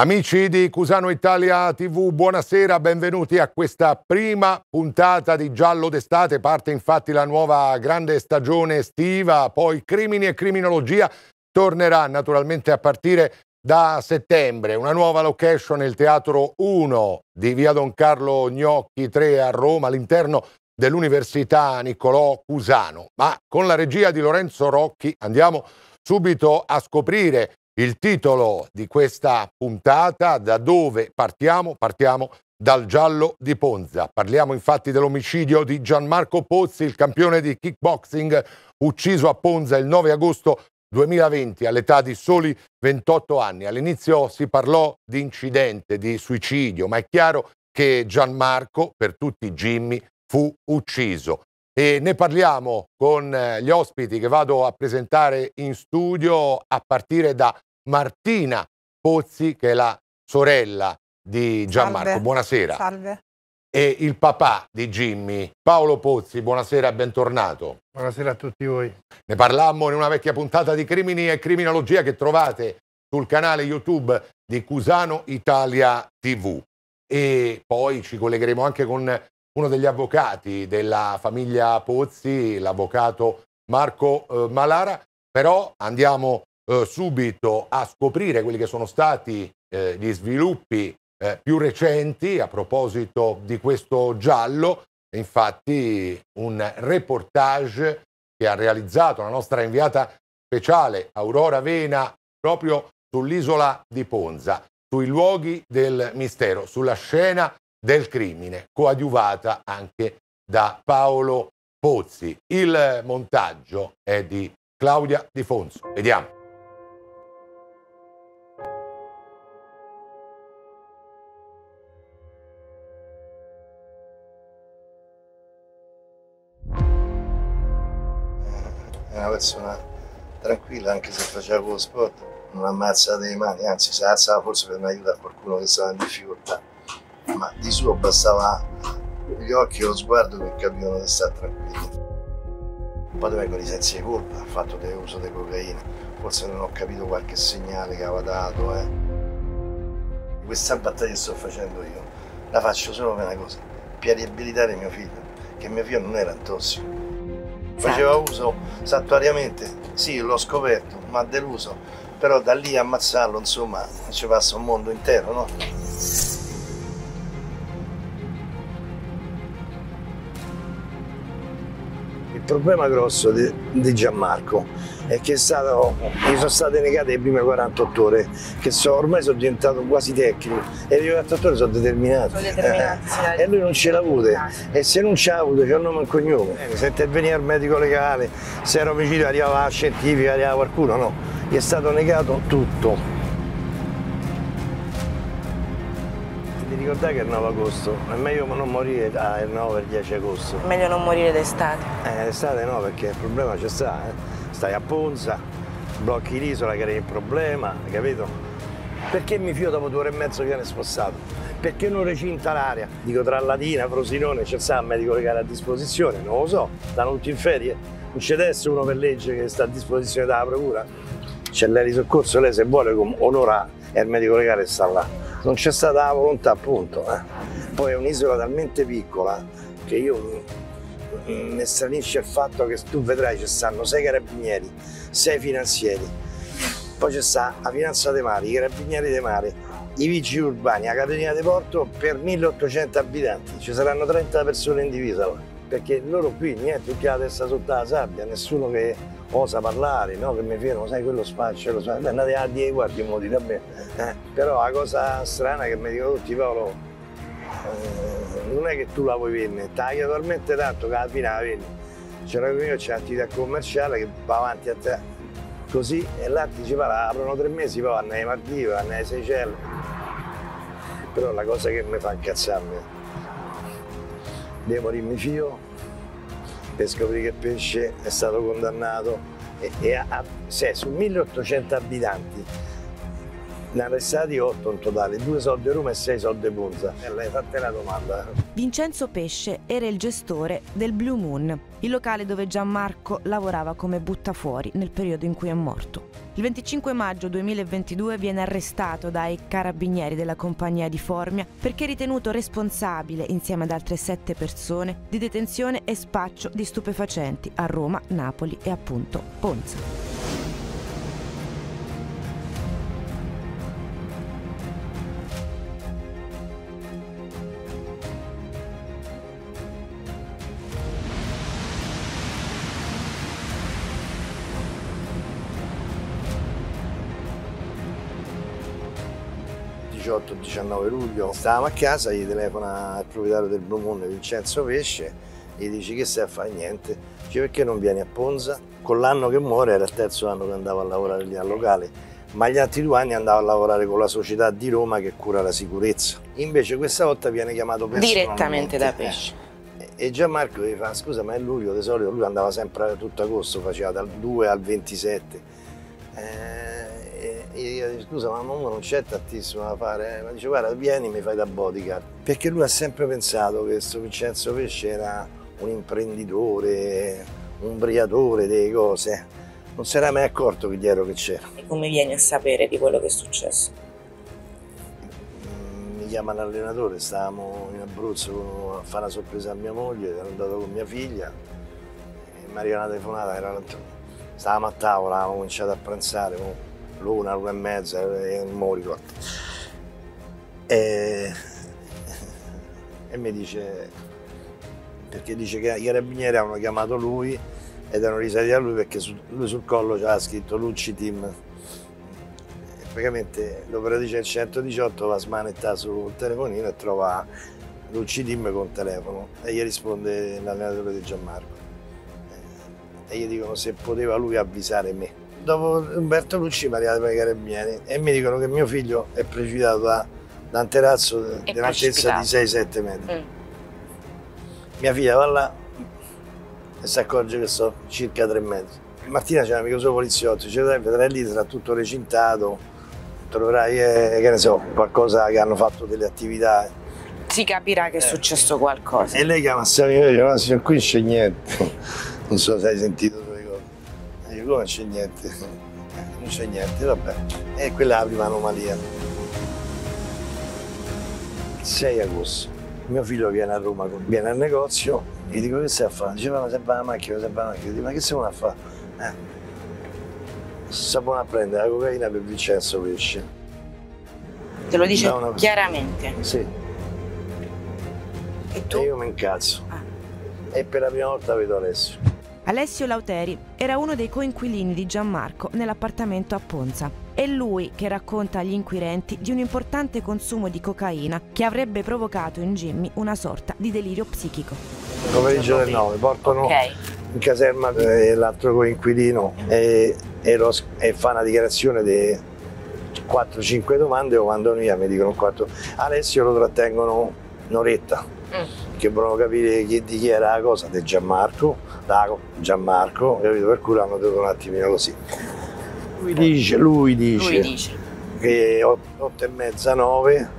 Amici di Cusano Italia TV, buonasera, benvenuti a questa prima puntata di Giallo d'estate. Parte infatti la nuova grande stagione estiva, poi crimini e criminologia tornerà naturalmente a partire da settembre. Una nuova location nel Teatro 1 di Via Don Carlo Gnocchi 3 a Roma, all'interno dell'Università Niccolò Cusano. Ma con la regia di Lorenzo Rocchi andiamo subito a scoprire il titolo di questa puntata, da dove partiamo? Partiamo dal giallo di Ponza. Parliamo infatti dell'omicidio di Gianmarco Pozzi, il campione di kickboxing, ucciso a Ponza il 9 agosto 2020 all'età di soli 28 anni. All'inizio si parlò di incidente, di suicidio, ma è chiaro che Gianmarco, per tutti i Jimmy, fu ucciso. E ne parliamo con eh, gli ospiti che vado a presentare in studio a partire da Martina Pozzi, che è la sorella di Gianmarco. Salve. Buonasera. Salve. E il papà di Jimmy, Paolo Pozzi, buonasera, bentornato. Buonasera a tutti voi. Ne parlammo in una vecchia puntata di Crimini e Criminologia che trovate sul canale YouTube di Cusano Italia TV. E poi ci collegheremo anche con uno degli avvocati della famiglia Pozzi, l'avvocato Marco eh, Malara. Però andiamo eh, subito a scoprire quelli che sono stati eh, gli sviluppi eh, più recenti a proposito di questo giallo. Infatti un reportage che ha realizzato la nostra inviata speciale Aurora Vena proprio sull'isola di Ponza, sui luoghi del mistero, sulla scena del crimine, coadiuvata anche da Paolo Pozzi. Il montaggio è di Claudia Di Fonso. Vediamo. è una persona tranquilla anche se faceva quello sport, non ammazza delle mani, anzi si alzava forse per aiutare qualcuno che stava in difficoltà, ma di suo bastava gli occhi e lo sguardo per capivano di stare tranquillo. Poi dopo con i sensi di colpa ha fatto uso di cocaina, forse non ho capito qualche segnale che aveva dato. Eh. Questa battaglia che sto facendo io la faccio solo per una cosa, per riabilitare mio figlio, che mio figlio non era un tossico faceva esatto. uso saltuariamente, sì l'ho scoperto, ma deluso, però da lì a ammazzarlo insomma ci passa un mondo intero, no? problema grosso di, di Gianmarco è che è stato, gli sono state negate le prime 48 ore, che so, ormai sono diventato quasi tecnico e le 48 ore sono determinate. eh, e lui non ce l'ha avute e se non ce l'ha avute c'è un nome e eh, un cognome. se interveniva il medico legale, se era omicidio arrivava la scientifica, arrivava qualcuno, no, gli è stato negato tutto. dai che è il 9 agosto, è meglio non morire dal 9 al 10 agosto. Meglio non morire d'estate. Eh, d'estate no, perché il problema c'è sta, eh. stai a Ponza, blocchi l'isola che era il problema, capito? Perché mi fio dopo due ore e mezzo viene spostato? Perché non recinta l'area? Dico tra Latina, Frosinone, c'è sta un medico legale a disposizione, non lo so, stanno tutti in ferie. Non c'è adesso uno per legge che sta a disposizione della procura? C'è lei di soccorso, lei se vuole onora è il medico legale e sta là non c'è stata la volontà, appunto. Eh. Poi è un'isola talmente piccola che io mi stranisce il fatto che tu vedrai ci stanno sei carabinieri, sei finanzieri, poi ci sta la finanza dei mari, i carabinieri dei mari, i vigili urbani, la catenina di porto per 1800 abitanti, ci saranno 30 persone in divisa perché loro qui niente, tutti la testa sotto la sabbia, nessuno che osa parlare, no? che mi fermo, sai quello spaccio, lo spaccio, andate a dire, guardi, mo dite a me. Eh? Però la cosa strana è che mi dicono tutti, Paolo, eh, non è che tu la vuoi venire, taglia talmente tanto che alla fine la vendi. C'era che io c'è un'attività commerciale che va avanti a te così e là ci parla, aprono tre mesi, poi vanno ai Maldive, vanno ai Seychelles. Però la cosa che mi fa incazzare, devo morirmi fio per scoprire che Pesce è stato condannato e, e ha, se, su 1800 abitanti ne ha restati 8 in totale, 2 soldi a Roma e 6 soldi a Monza. E eh, lei fatte la domanda. Vincenzo Pesce era il gestore del Blue Moon, il locale dove Gianmarco lavorava come buttafuori nel periodo in cui è morto. Il 25 maggio 2022 viene arrestato dai carabinieri della compagnia di Formia perché ritenuto responsabile, insieme ad altre 7 persone, di detenzione e spaccio di stupefacenti a Roma, Napoli e appunto Ponza. 19 luglio stavamo a casa, gli telefona il proprietario del Blue Moon, Vincenzo Pesce, gli dice che stai a fare? Niente. Dice perché non vieni a Ponza? Con l'anno che muore era il terzo anno che andavo a lavorare lì al locale, ma gli altri due anni andavo a lavorare con la società di Roma che cura la sicurezza. Invece questa volta viene chiamato Pesce. Direttamente da eh. Pesce. E Gianmarco gli fa scusa ma è luglio, di solito lui andava sempre tutto agosto, faceva dal 2 al 27. Eh, e io dico, scusa, ma mamma non c'è tantissimo da fare, eh? ma dice guarda vieni mi fai da bodyguard. Perché lui ha sempre pensato che questo Vincenzo Pesce era un imprenditore, un briatore delle cose. Non si era mai accorto che dietro che c'era. E come vieni a sapere di quello che è successo? Mm, mi chiama l'allenatore, stavamo in Abruzzo a fare una sorpresa a mia moglie, ero andato con mia figlia e mi arriva una telefonata, era... stavamo a tavola, avevamo cominciato a pranzare, l'una, l'una e mezza, non mi ricordo. E, e mi dice, perché dice che i carabinieri hanno chiamato lui ed erano risaliti a lui perché su, lui sul collo c'era scritto Lucci Team. E praticamente l'operatrice del 118 va a smanettare sul telefonino e trova Lucci Team con telefono e gli risponde l'allenatore di Gianmarco. E gli dicono se poteva lui avvisare me dopo Umberto Lucci mi arrivano i carabinieri e mi dicono che mio figlio è precipitato da, da un terrazzo di un'altezza di 6-7 metri. Mm. Mia figlia va là e si accorge che sono circa 3 metri. Martina c'è un amico suo poliziotto, dice dai, vedrai lì sarà tutto recintato, troverai, eh, che ne so, qualcosa che hanno fatto delle attività. Si capirà che è eh. successo qualcosa. E lei chiama Savio e dice, ma signor qui non c'è niente. Non so se hai sentito più non c'è niente, non c'è niente, vabbè. E eh, quella è la prima anomalia. 6 agosto. Mio figlio viene a Roma, viene al negozio, gli dico che stai a fare? Diceva ma se va la macchina, se va la macchina, dico, ma che stiamo a fare? Eh. Sapone a prendere la cocaina per Vincenzo Pesce. Te lo dice una... chiaramente? Sì. E tu? E io mi incazzo. Ah. E per la prima volta vedo Alessio. Alessio Lauteri era uno dei coinquilini di Gianmarco nell'appartamento a Ponza. È lui che racconta agli inquirenti di un importante consumo di cocaina che avrebbe provocato in Jimmy una sorta di delirio psichico. Pomeriggio del 9, portano okay. in caserma eh, l'altro coinquilino e, e, lo, e, fa una dichiarazione di 4-5 domande o quando via mi dicono 4. Alessio lo trattengono un'oretta mm. che volevano capire chi, di chi era la cosa, di Gianmarco Dago, Gianmarco, capito? Per cui l'hanno detto un attimino così. Lui dice, lui dice, lui dice. che 8 e mezza, 9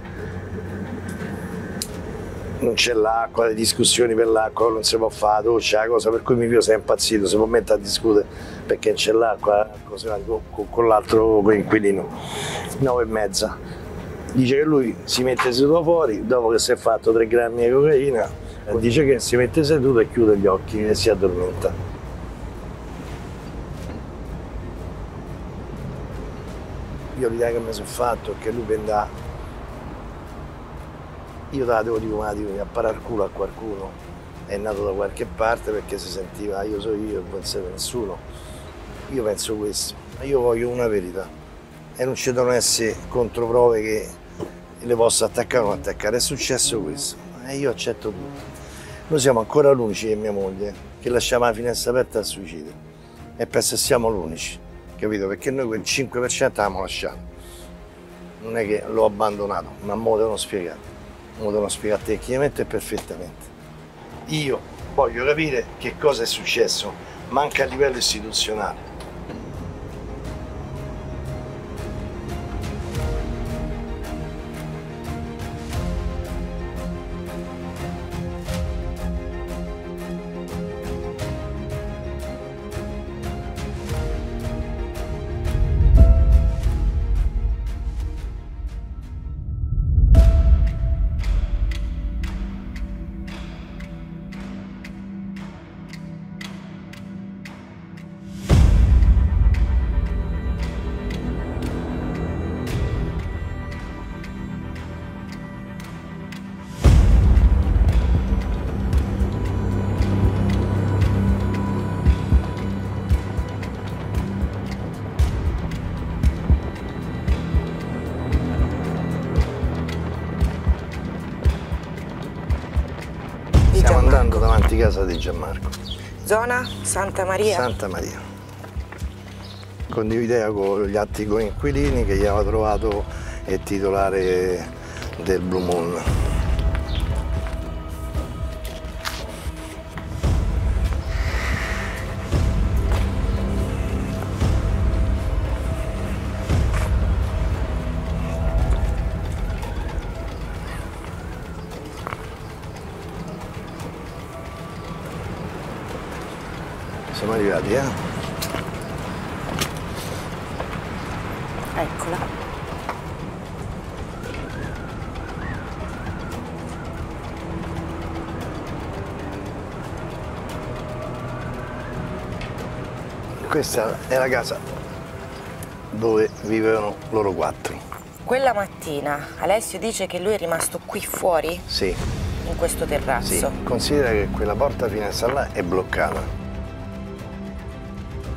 non c'è l'acqua, le discussioni per l'acqua, non si può fare, c'è la cosa per cui mi figlio si è impazzito, si può mettere a discutere perché c'è l'acqua così con, con l'altro inquilino. 9 e mezza. Dice che lui si mette seduto fuori, dopo che si è fatto 3 grammi di cocaina, eh, dice che si mette seduto e chiude gli occhi e si addormenta. Io l'idea che mi sono fatto è che lui prenda... Io la devo dire, ma devo apparare il culo a qualcuno. È nato da qualche parte perché si sentiva ah, io so io e non serve nessuno. Io penso questo, ma io voglio una verità. E non ci devono essere controprove che le posso attaccare o non attaccare. È successo questo e io accetto tutto. Noi siamo ancora l'unici, io e mia moglie, che lasciamo la finestra aperta al suicidio. E penso siamo l'unici, capito? Perché noi quel 5% l'abbiamo lasciato. Non è che l'ho abbandonato, ma me lo devono spiegare. Me lo devono spiegare tecnicamente e perfettamente. Io voglio capire che cosa è successo, ma anche a livello istituzionale. zona Santa Maria. Santa Maria. Condividea con gli altri inquilini che gli aveva trovato il titolare del Blue Moon. Questa è la casa dove vivevano loro quattro. Quella mattina Alessio dice che lui è rimasto qui fuori? Sì. In questo terrazzo? Sì. Considera che quella porta finestra là è bloccata.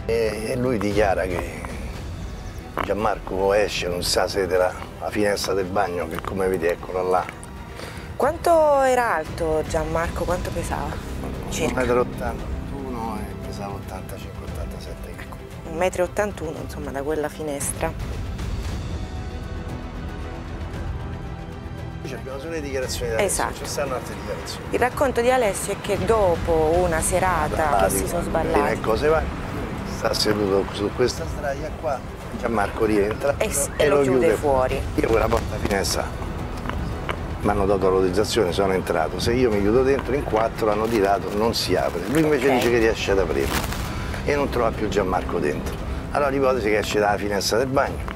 E, lui dichiara che Gianmarco esce, non sa se è la finestra del bagno, che come vedi eccola là. Quanto era alto Gianmarco? Quanto pesava? Circa. metro m. 1,81 m insomma, da quella finestra. Abbiamo solo le dichiarazioni di Alessio, esatto. ci stanno altre dichiarazioni. Il racconto di Alessio è che dopo una serata Bravati, che si sono sballati... cose va? Sta seduto su questa sdraia qua, Gianmarco rientra e, e lo, lo chiude, chiude fuori. fuori. Io quella porta finestra mi hanno dato l'autorizzazione, sono entrato. Se io mi chiudo dentro in quattro hanno tirato, non si apre. Lui invece okay. dice che riesce ad aprirlo e non trova più Gianmarco dentro. Allora l'ipotesi che esce dalla finestra del bagno.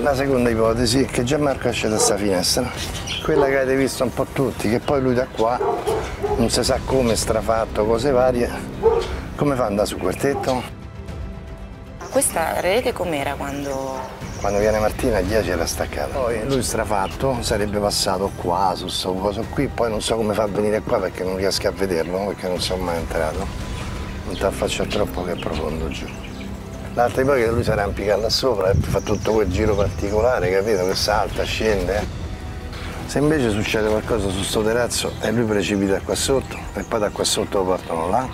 La seconda ipotesi è che Gianmarco esce da questa finestra, quella che avete visto un po' tutti, che poi lui da qua, non si sa come, strafatto, cose varie, come fa ad andare su quel tetto? Questa rete com'era quando quando viene Martina a 10 era staccata. Poi oh, lui strafatto sarebbe passato qua, su questo coso qui, poi non so come fa a venire qua perché non riesco a vederlo, perché non sono mai entrato. Non ti affaccio troppo che è profondo giù. L'altra poi che lui si arrampica là sopra e eh, fa tutto quel giro particolare, capito? Che salta, scende. Eh. Se invece succede qualcosa su sto terrazzo e lui precipita qua sotto e poi da qua sotto lo portano là,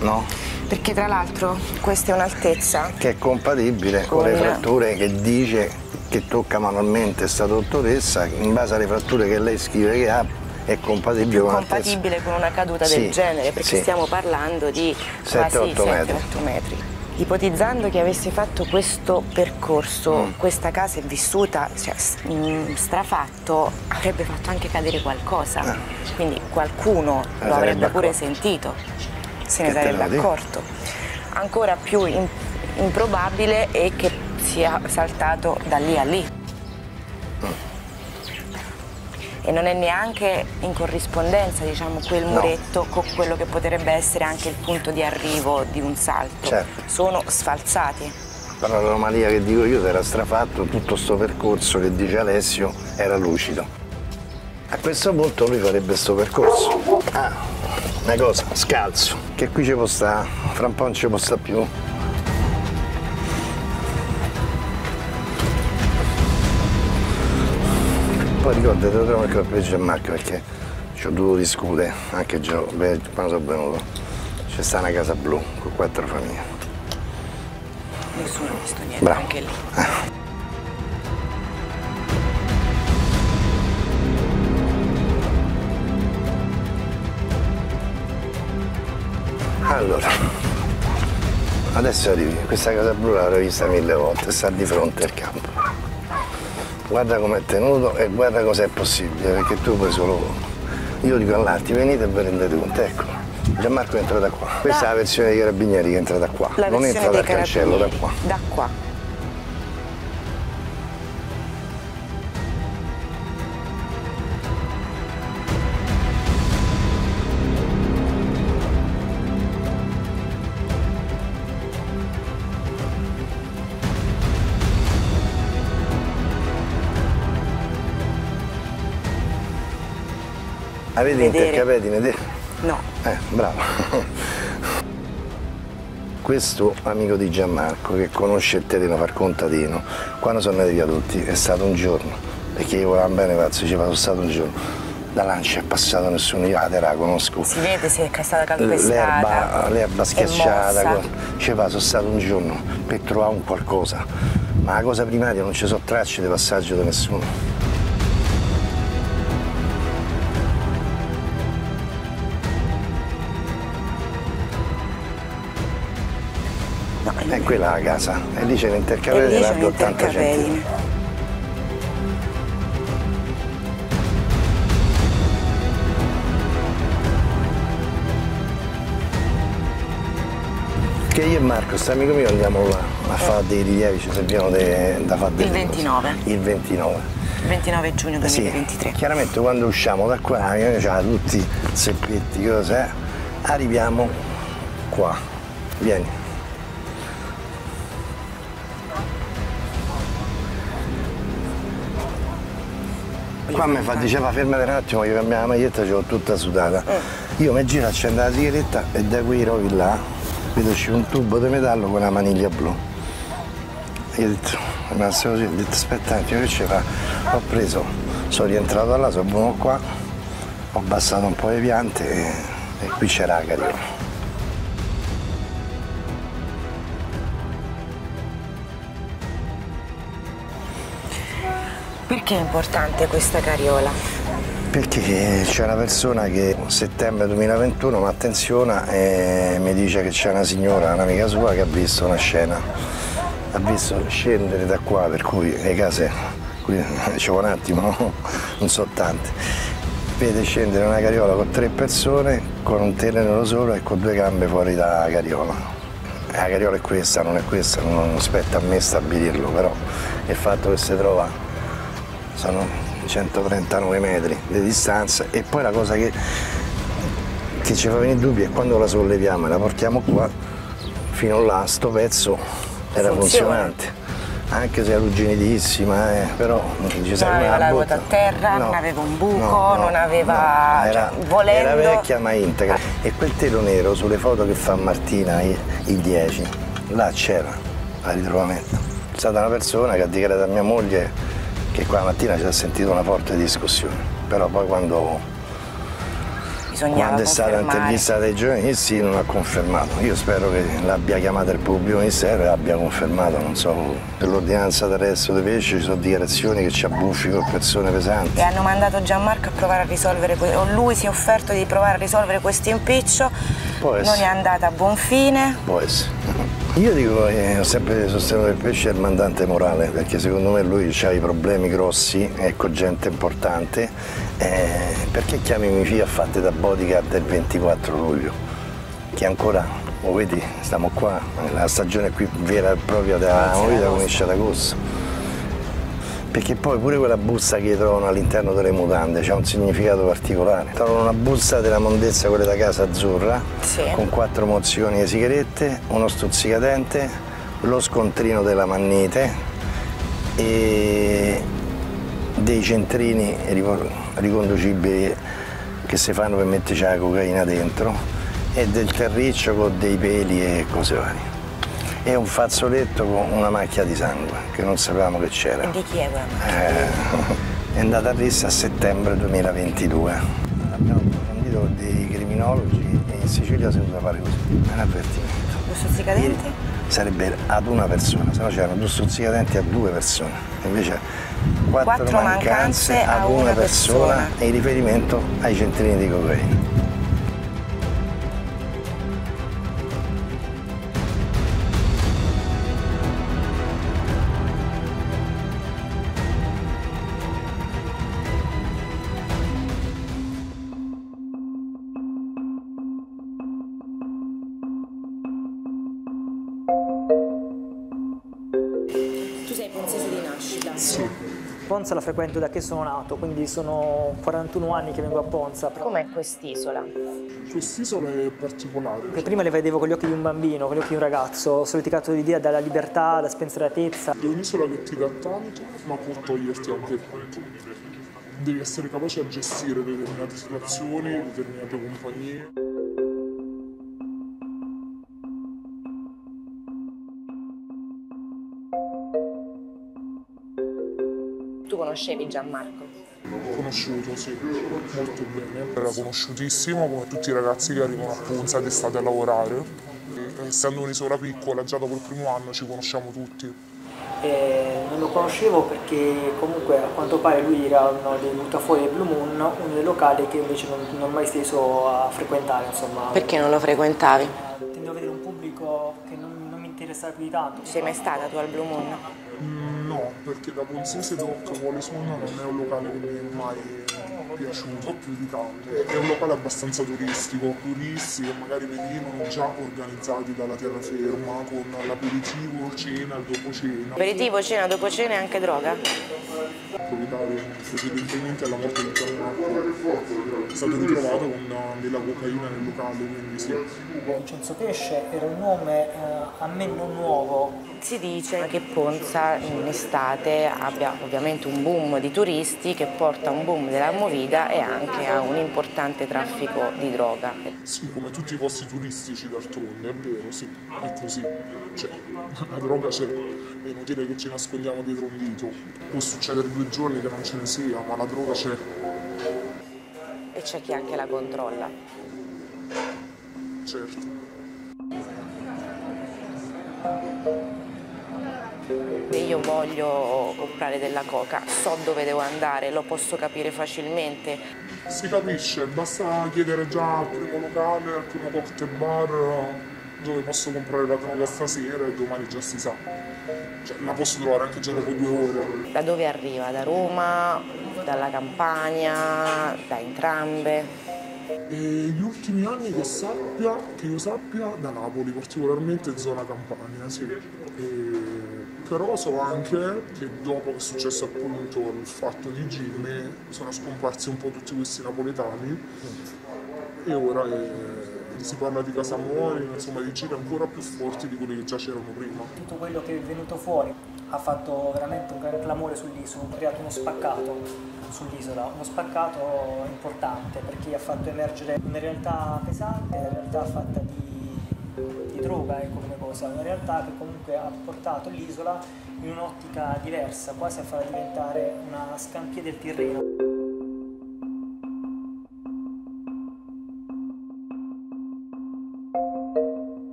no? perché tra l'altro questa è un'altezza che è compatibile con, con le fratture che dice che tocca manualmente questa dottoressa in base alle fratture che lei scrive che ha è compatibile con, compatibile con una caduta sì, del genere perché sì. stiamo parlando di 7-8 metri. metri. Ipotizzando che avesse fatto questo percorso, mm. questa casa è vissuta, cioè, mm, strafatto, avrebbe fatto anche cadere qualcosa, eh. quindi qualcuno eh, lo avrebbe pure sentito se ne sarebbe accorto. Ancora più in, improbabile è che sia saltato da lì a lì. Ah. E non è neanche in corrispondenza, diciamo, quel muretto no. con quello che potrebbe essere anche il punto di arrivo di un salto. Certo. Sono sfalsati. Però l'anomalia che dico io era strafatto, tutto questo percorso che dice Alessio era lucido. A questo punto lui farebbe sto percorso. Ah una cosa, scalzo, che qui ci può stare, fra un po' non ci può stare più. Poi ricordate, devo trovare ancora peggio in macchina perché ci ho dovuto discutere, anche già quando sono venuto. C'è sta una casa blu con quattro famiglie. Nessuno ha visto niente Bravo. anche lì. Eh. Allora, adesso arrivi. Questa casa blu l'avrò vista mille volte, sta di fronte al campo. Guarda com'è tenuto e guarda cos'è possibile, perché tu puoi solo... Io dico all'arti, venite e vi rendete conto, ecco. Gianmarco è entrato qua. Questa è la versione dei carabinieri che è entrata qua. La non entrata dal cancello, da qua. Da qua. Avete ah, vedi vedere. in te, vedere? No. Eh, bravo. Questo amico di Gianmarco, che conosce il terreno far contadino, quando sono andati via tutti, è stato un giorno, perché io volevo bene pazzo, ci sono stato un giorno da lancia è passato nessuno, io la terra conosco. Si vede se è stata calpestata. L'erba, schiacciata, ci sono stato un giorno per trovare un qualcosa, ma la cosa primaria non ci sono tracce di passaggio da nessuno. È quella la casa, e lì c'è l'intercapelline largo 80 centimetri. Che io e Marco, questo amico mio, andiamo là a fare eh. dei rilievi, ci serviamo de, da fare dei Il 29. Cose. Il 29. 29 giugno 2023. Eh sì, chiaramente quando usciamo da qua, che ah, c'ha tutti i seppetti, cos'è, eh, arriviamo qua. Vieni. qua mi fa, diceva fermate un attimo io cambiavo la maglietta, ce l'ho tutta sudata. Eh. Io mi giro, accendo la sigaretta e da quei rovi là vedo uscire un tubo di metallo con una maniglia blu. Io ho detto, rimasto così, ho detto aspetta un attimo che ce fa? Ho preso, sono rientrato là, sono buono qua, ho abbassato un po' le piante e, e qui c'era la carriera. Perché è importante questa carriola? Perché c'è una persona che settembre 2021 mi attenziona e mi dice che c'è una signora, un'amica sua, che ha visto una scena. Ha visto scendere da qua, per cui le case, qui ci vuole un attimo, non so tante. Vede scendere una carriola con tre persone, con un tenero solo e con due gambe fuori da carriola la carriola è questa, non è questa, non spetta a me stabilirlo, però il fatto che si trova sono 139 metri di distanza e poi la cosa che, che ci fa venire dubbi è quando la solleviamo e la portiamo qua fino là sto pezzo era funzionante, funzionante anche se arrugginitissima, eh, però non ci serve. Non aveva la ruota a terra, no, non aveva un buco, no, no, non aveva. Era, cioè, volendo... era, vecchia ma integra. E quel telo nero sulle foto che fa Martina il 10, là c'era al ritrovamento. È stata una persona che ha dichiarato a mia moglie che quella mattina si è sentito una forte discussione, però poi quando bisognava Quando è stata l'intervista dei giornalisti non ha confermato. Io spero che l'abbia chiamata il pubblico ministero e abbia confermato, non so, per l'ordinanza d'arresto dei pesci ci sono dichiarazioni che ci abbuffi con persone pesanti. E hanno mandato Gianmarco a provare a risolvere, o lui si è offerto di provare a risolvere questo impiccio, non è andata a buon fine. Può Io dico, eh, ho sempre sostenuto che il pesce è il mandante morale, perché secondo me lui ha i problemi grossi, ecco gente importante eh, perché chiami omicidio fatte da bodyguard del 24 luglio? Che ancora, lo vedi, stiamo qua, la stagione qui vera e propria della movida comincia ad agosto. Perché poi pure quella busta che trovano all'interno delle mutande c'ha un significato particolare. Trovano una busta della mondezza, quella da casa azzurra, sì. con quattro mozioni di sigarette, uno stuzzicadente, lo scontrino della mannite e dei centrini riconducibili che si fanno per metterci la cocaina dentro e del terriccio con dei peli e cose varie. E un fazzoletto con una macchia di sangue che non sapevamo che c'era. Di chi è quella Eh, è andata a rissa a settembre 2022. Abbiamo approfondito dei criminologi e in Sicilia si usa fare così, un avvertimento. Lo stuzzicadenti? sarebbe ad una persona, se no c'erano due stuzzicadenti a due persone, invece quattro, quattro mancanze, mancanze, ad una, persona, persona e riferimento ai centrini di cocaina. Ponza la frequento da che sono nato, quindi sono 41 anni che vengo a Ponza. Com'è quest'isola? Quest'isola è particolare. Che prima le vedevo con gli occhi di un bambino, con gli occhi di un ragazzo, solleticato di idea dalla libertà, alla spensieratezza. È un'isola che ti dà tanto, ma può toglierti anche tanto devi essere capace a gestire determinate situazioni, determinate compagnie. conoscevi Gianmarco? conosciuto, sì, molto bene. Era conosciutissimo come tutti i ragazzi che arrivano a Punza d'estate a lavorare. essendo un'isola piccola, già dopo il primo anno ci conosciamo tutti. Eh, non lo conoscevo perché comunque a quanto pare lui era uno dei buttafuori del Blue Moon, uno dei locali che invece non, non ho mai steso a frequentare. Insomma. Perché non lo frequentavi? Tendo a vedere un pubblico che ti restavi tanto. Sei mai stata tu al Blue Moon? Mm, no, perché da qualsiasi rock vuole suonare non è un locale che mi è mai piaciuto più di tanto. È un locale abbastanza turistico, turisti che magari venivano già organizzati dalla terraferma con l'aperitivo, cena, il dopo cena. Aperitivo, cena, dopo cena e anche droga? Il proprietario precedentemente alla morte di Gianmarco è stato ritrovato con eh, della cocaina nel locale, quindi sì. Vincenzo Pesce era un nome eh, a me non nuovo, si dice che Ponza in estate abbia ovviamente un boom di turisti che porta a un boom della movida e anche a un importante traffico di droga. Sì, come tutti i posti turistici d'altronde, è vero, sì, è così. Cioè, la droga c'è, è inutile che ci nascondiamo dietro un dito. Può succedere due giorni che non ce ne sia, ma la droga c'è. E c'è chi anche la controlla. Certo io voglio comprare della coca, so dove devo andare, lo posso capire facilmente. Si capisce, basta chiedere già al primo locale, al primo cocktail bar dove posso comprare la coca stasera e domani già si sa. Cioè, la posso trovare anche già dopo due ore. Da dove arriva? Da Roma, dalla campagna? da entrambe? E gli ultimi anni che sappia, che io sappia, da Napoli, particolarmente zona campagna, sì però so anche che dopo che è successo appunto il fatto di Jimmy sono scomparsi un po' tutti questi napoletani e ora è, eh, si parla di Casa Muori, insomma di giri ancora più forti di quelli che già c'erano prima. Tutto quello che è venuto fuori ha fatto veramente un gran clamore sull'isola, ha creato uno spaccato sull'isola, uno spaccato importante perché ha fatto emergere una realtà pesante, una realtà fatta di, di droga, ecco, cosa, una realtà che comunque ha portato l'isola in un'ottica diversa, quasi a farla diventare una scampia del Tirreno.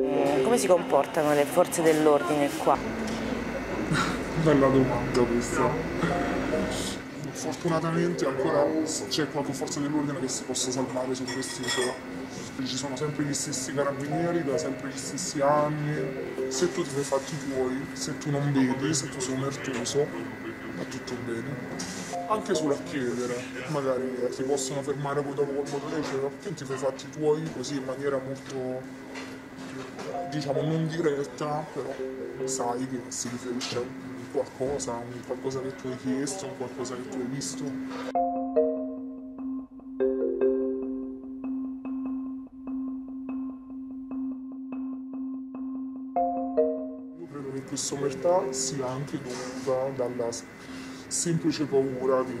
Eh, come si comportano le forze dell'ordine qua? Bella domanda questa fortunatamente ancora c'è qualche forza dell'ordine che si possa salvare su quest'isola. Ci sono sempre gli stessi carabinieri da sempre gli stessi anni. Se tu ti fai fatti tuoi, se tu non bevi, se tu sei omertoso, va tutto bene. Anche solo a chiedere, magari ti eh, possono fermare poi dopo col motorecelo, perché ti fai fatti tuoi così in maniera molto diciamo non diretta, però sai che si riferisce a qualcosa, un qualcosa che tu hai chiesto, un qualcosa che tu hai visto. Io credo che questa omertà sia anche dovuta dalla semplice paura di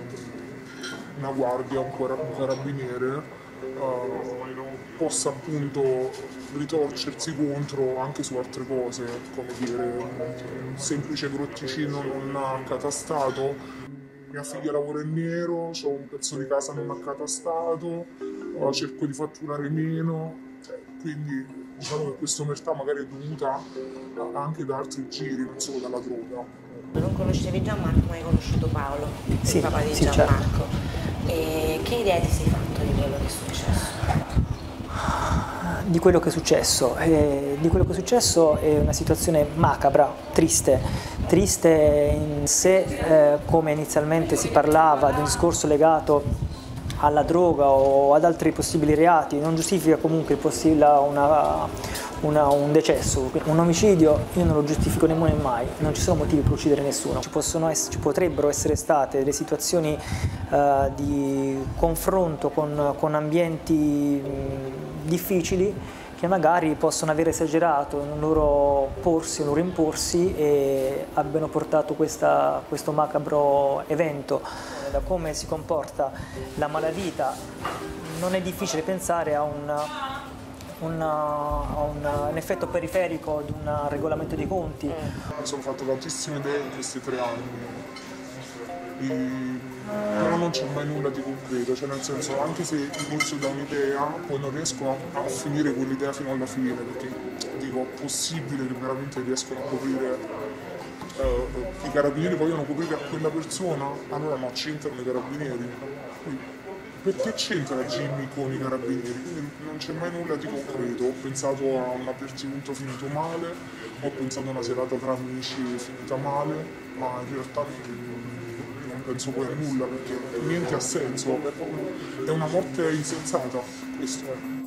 una guardia, un, carabiniere, uh, possa appunto ritorcersi contro anche su altre cose, come dire, un semplice grotticino non accatastato, mia figlia lavora in nero, ho un pezzo di casa non accatastato, cerco di fatturare meno, quindi diciamo che questa omertà magari è dovuta anche da altri giri, non solo dalla droga. Non conoscevi Gianmarco, ma hai conosciuto Paolo, sì, il papà di sì, Gianmarco. Certo. che idea ti sei fatto di quello che è successo? di quello che è successo. Eh, di quello che è successo è una situazione macabra, triste, triste in sé eh, come inizialmente si parlava di un discorso legato alla droga o ad altri possibili reati, non giustifica comunque una, una, un decesso, un omicidio, io non lo giustifico nemmeno mai, non ci sono motivi per uccidere nessuno, ci, essere, ci potrebbero essere state delle situazioni uh, di confronto con, con ambienti mh, difficili che magari possono aver esagerato nel loro porsi, un loro imporsi e abbiano portato questa, questo macabro evento. Da come si comporta la malavita non è difficile pensare a un una, uh, una, uh, un effetto periferico di un uh, regolamento dei conti. Mm. Mi sono fatto tantissime idee in questi tre anni, e, però non c'è mai nulla di concreto, cioè nel senso anche se inizio da un'idea poi non riesco a, a finire quell'idea fino alla fine, perché dico è possibile che veramente riescono a coprire Uh, i carabinieri vogliono coprire a quella persona, allora ma c'entrano i carabinieri. Quindi, perché c'entra Jimmy con i carabinieri? non c'è mai nulla di concreto. Ho pensato a un avvertimento finito male, ho pensato a una serata tra amici finita male, ma in realtà non penso poi a nulla perché niente ha senso. È una morte insensata, questo è.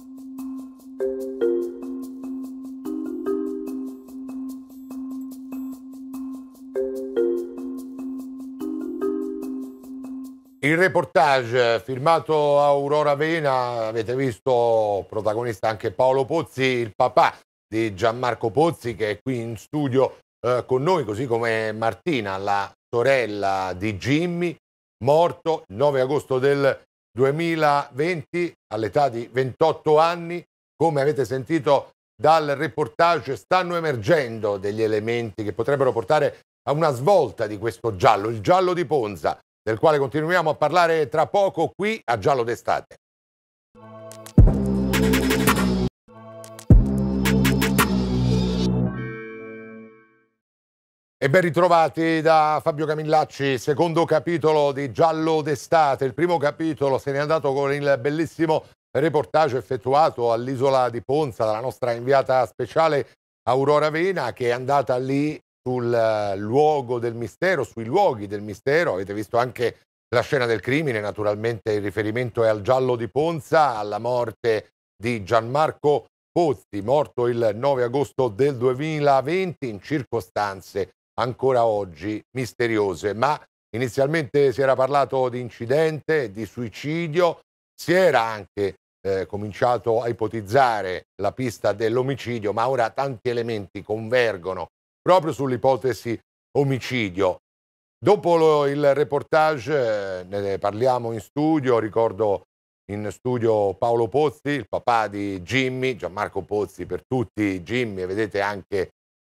Il reportage eh, firmato Aurora Vena, avete visto protagonista anche Paolo Pozzi, il papà di Gianmarco Pozzi che è qui in studio eh, con noi, così come Martina, la sorella di Jimmy, morto il 9 agosto del 2020 all'età di 28 anni. Come avete sentito dal reportage stanno emergendo degli elementi che potrebbero portare a una svolta di questo giallo, il giallo di Ponza del quale continuiamo a parlare tra poco qui a Giallo d'estate. E ben ritrovati da Fabio Camillacci, secondo capitolo di Giallo d'estate. Il primo capitolo se n'è andato con il bellissimo reportage effettuato all'isola di Ponza dalla nostra inviata speciale Aurora Vena che è andata lì sul luogo del mistero, sui luoghi del mistero. Avete visto anche la scena del crimine, naturalmente il riferimento è al giallo di Ponza, alla morte di Gianmarco Pozzi, morto il 9 agosto del 2020 in circostanze ancora oggi misteriose, ma inizialmente si era parlato di incidente, di suicidio, si era anche eh, cominciato a ipotizzare la pista dell'omicidio, ma ora tanti elementi convergono proprio sull'ipotesi omicidio. Dopo lo, il reportage eh, ne parliamo in studio, ricordo in studio Paolo Pozzi, il papà di Jimmy, Gianmarco Pozzi per tutti, Jimmy, vedete anche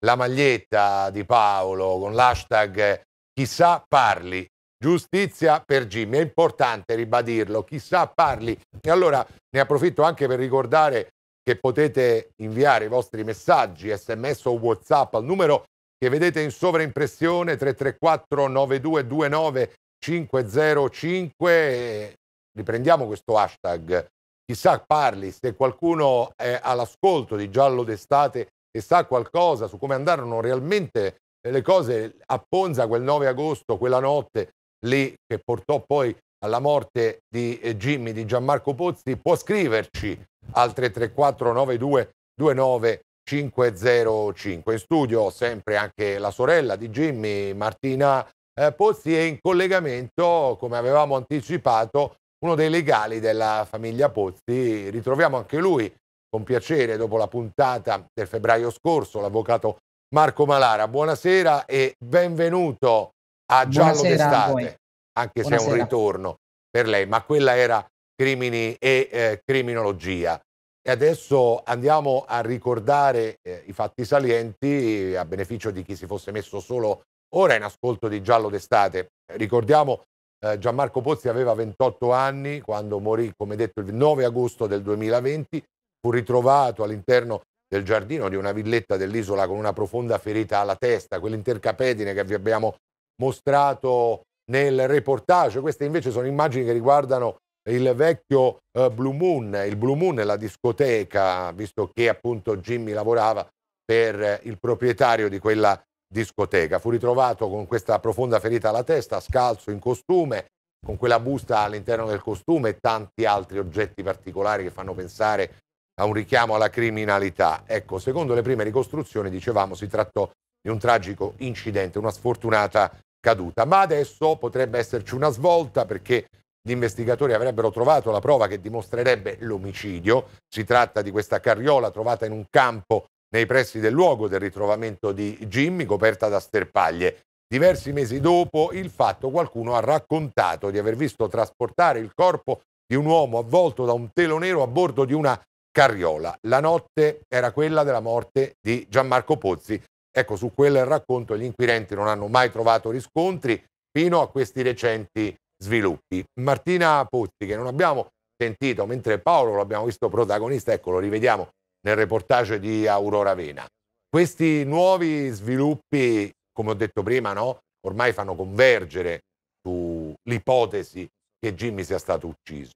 la maglietta di Paolo con l'hashtag chissà parli, giustizia per Jimmy, è importante ribadirlo, chissà parli. E allora ne approfitto anche per ricordare che potete inviare i vostri messaggi, sms o whatsapp al numero che vedete in sovraimpressione 334 9229 505. Riprendiamo questo hashtag. Chissà parli, se qualcuno è all'ascolto di Giallo d'estate e sa qualcosa su come andarono realmente le cose a Ponza quel 9 agosto, quella notte lì che portò poi alla morte di eh, Jimmy, di Gianmarco Pozzi, può scriverci al 334-92-29505. In studio sempre anche la sorella di Jimmy, Martina eh, Pozzi, e in collegamento, come avevamo anticipato, uno dei legali della famiglia Pozzi. Ritroviamo anche lui con piacere dopo la puntata del febbraio scorso, l'avvocato Marco Malara. Buonasera e benvenuto a Giallo Buonasera d'estate anche Buonasera. se è un ritorno per lei, ma quella era crimini e eh, criminologia. E adesso andiamo a ricordare eh, i fatti salienti eh, a beneficio di chi si fosse messo solo ora in ascolto di Giallo d'estate. Ricordiamo eh, Gianmarco Pozzi aveva 28 anni quando morì, come detto, il 9 agosto del 2020, fu ritrovato all'interno del giardino di una villetta dell'isola con una profonda ferita alla testa, quell'intercapedine che vi abbiamo mostrato nel reportage, queste invece sono immagini che riguardano il vecchio eh, Blue Moon, il Blue Moon è la discoteca, visto che appunto Jimmy lavorava per eh, il proprietario di quella discoteca. Fu ritrovato con questa profonda ferita alla testa, scalzo in costume, con quella busta all'interno del costume e tanti altri oggetti particolari che fanno pensare a un richiamo alla criminalità. Ecco, secondo le prime ricostruzioni, dicevamo, si trattò di un tragico incidente, una sfortunata caduta. Ma adesso potrebbe esserci una svolta perché gli investigatori avrebbero trovato la prova che dimostrerebbe l'omicidio. Si tratta di questa carriola trovata in un campo nei pressi del luogo del ritrovamento di Jimmy, coperta da sterpaglie. Diversi mesi dopo il fatto qualcuno ha raccontato di aver visto trasportare il corpo di un uomo avvolto da un telo nero a bordo di una carriola. La notte era quella della morte di Gianmarco Pozzi, Ecco, su quel racconto gli inquirenti non hanno mai trovato riscontri fino a questi recenti sviluppi. Martina Pozzi, che non abbiamo sentito, mentre Paolo l'abbiamo visto protagonista, ecco, lo rivediamo nel reportage di Aurora Vena. Questi nuovi sviluppi, come ho detto prima, no? ormai fanno convergere sull'ipotesi che Jimmy sia stato ucciso.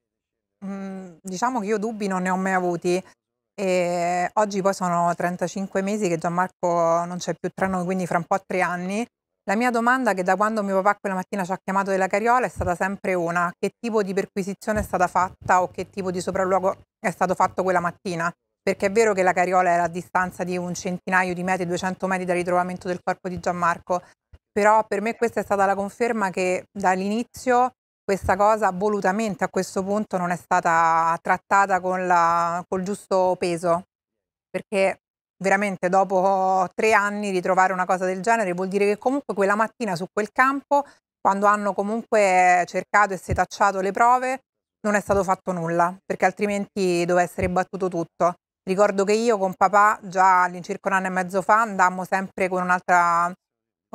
Mm, diciamo che io dubbi non ne ho mai avuti. E oggi poi sono 35 mesi che Gianmarco non c'è più tra noi, quindi fra un po' tre anni. La mia domanda che da quando mio papà quella mattina ci ha chiamato della Cariola è stata sempre una, che tipo di perquisizione è stata fatta o che tipo di sopralluogo è stato fatto quella mattina? Perché è vero che la Cariola era a distanza di un centinaio di metri, 200 metri dal ritrovamento del corpo di Gianmarco, però per me questa è stata la conferma che dall'inizio questa cosa volutamente a questo punto non è stata trattata con la, col giusto peso, perché veramente dopo tre anni ritrovare una cosa del genere vuol dire che comunque quella mattina su quel campo, quando hanno comunque cercato e setacciato le prove, non è stato fatto nulla, perché altrimenti doveva essere battuto tutto. Ricordo che io con papà già all'incirca un anno e mezzo fa andammo sempre con un'altra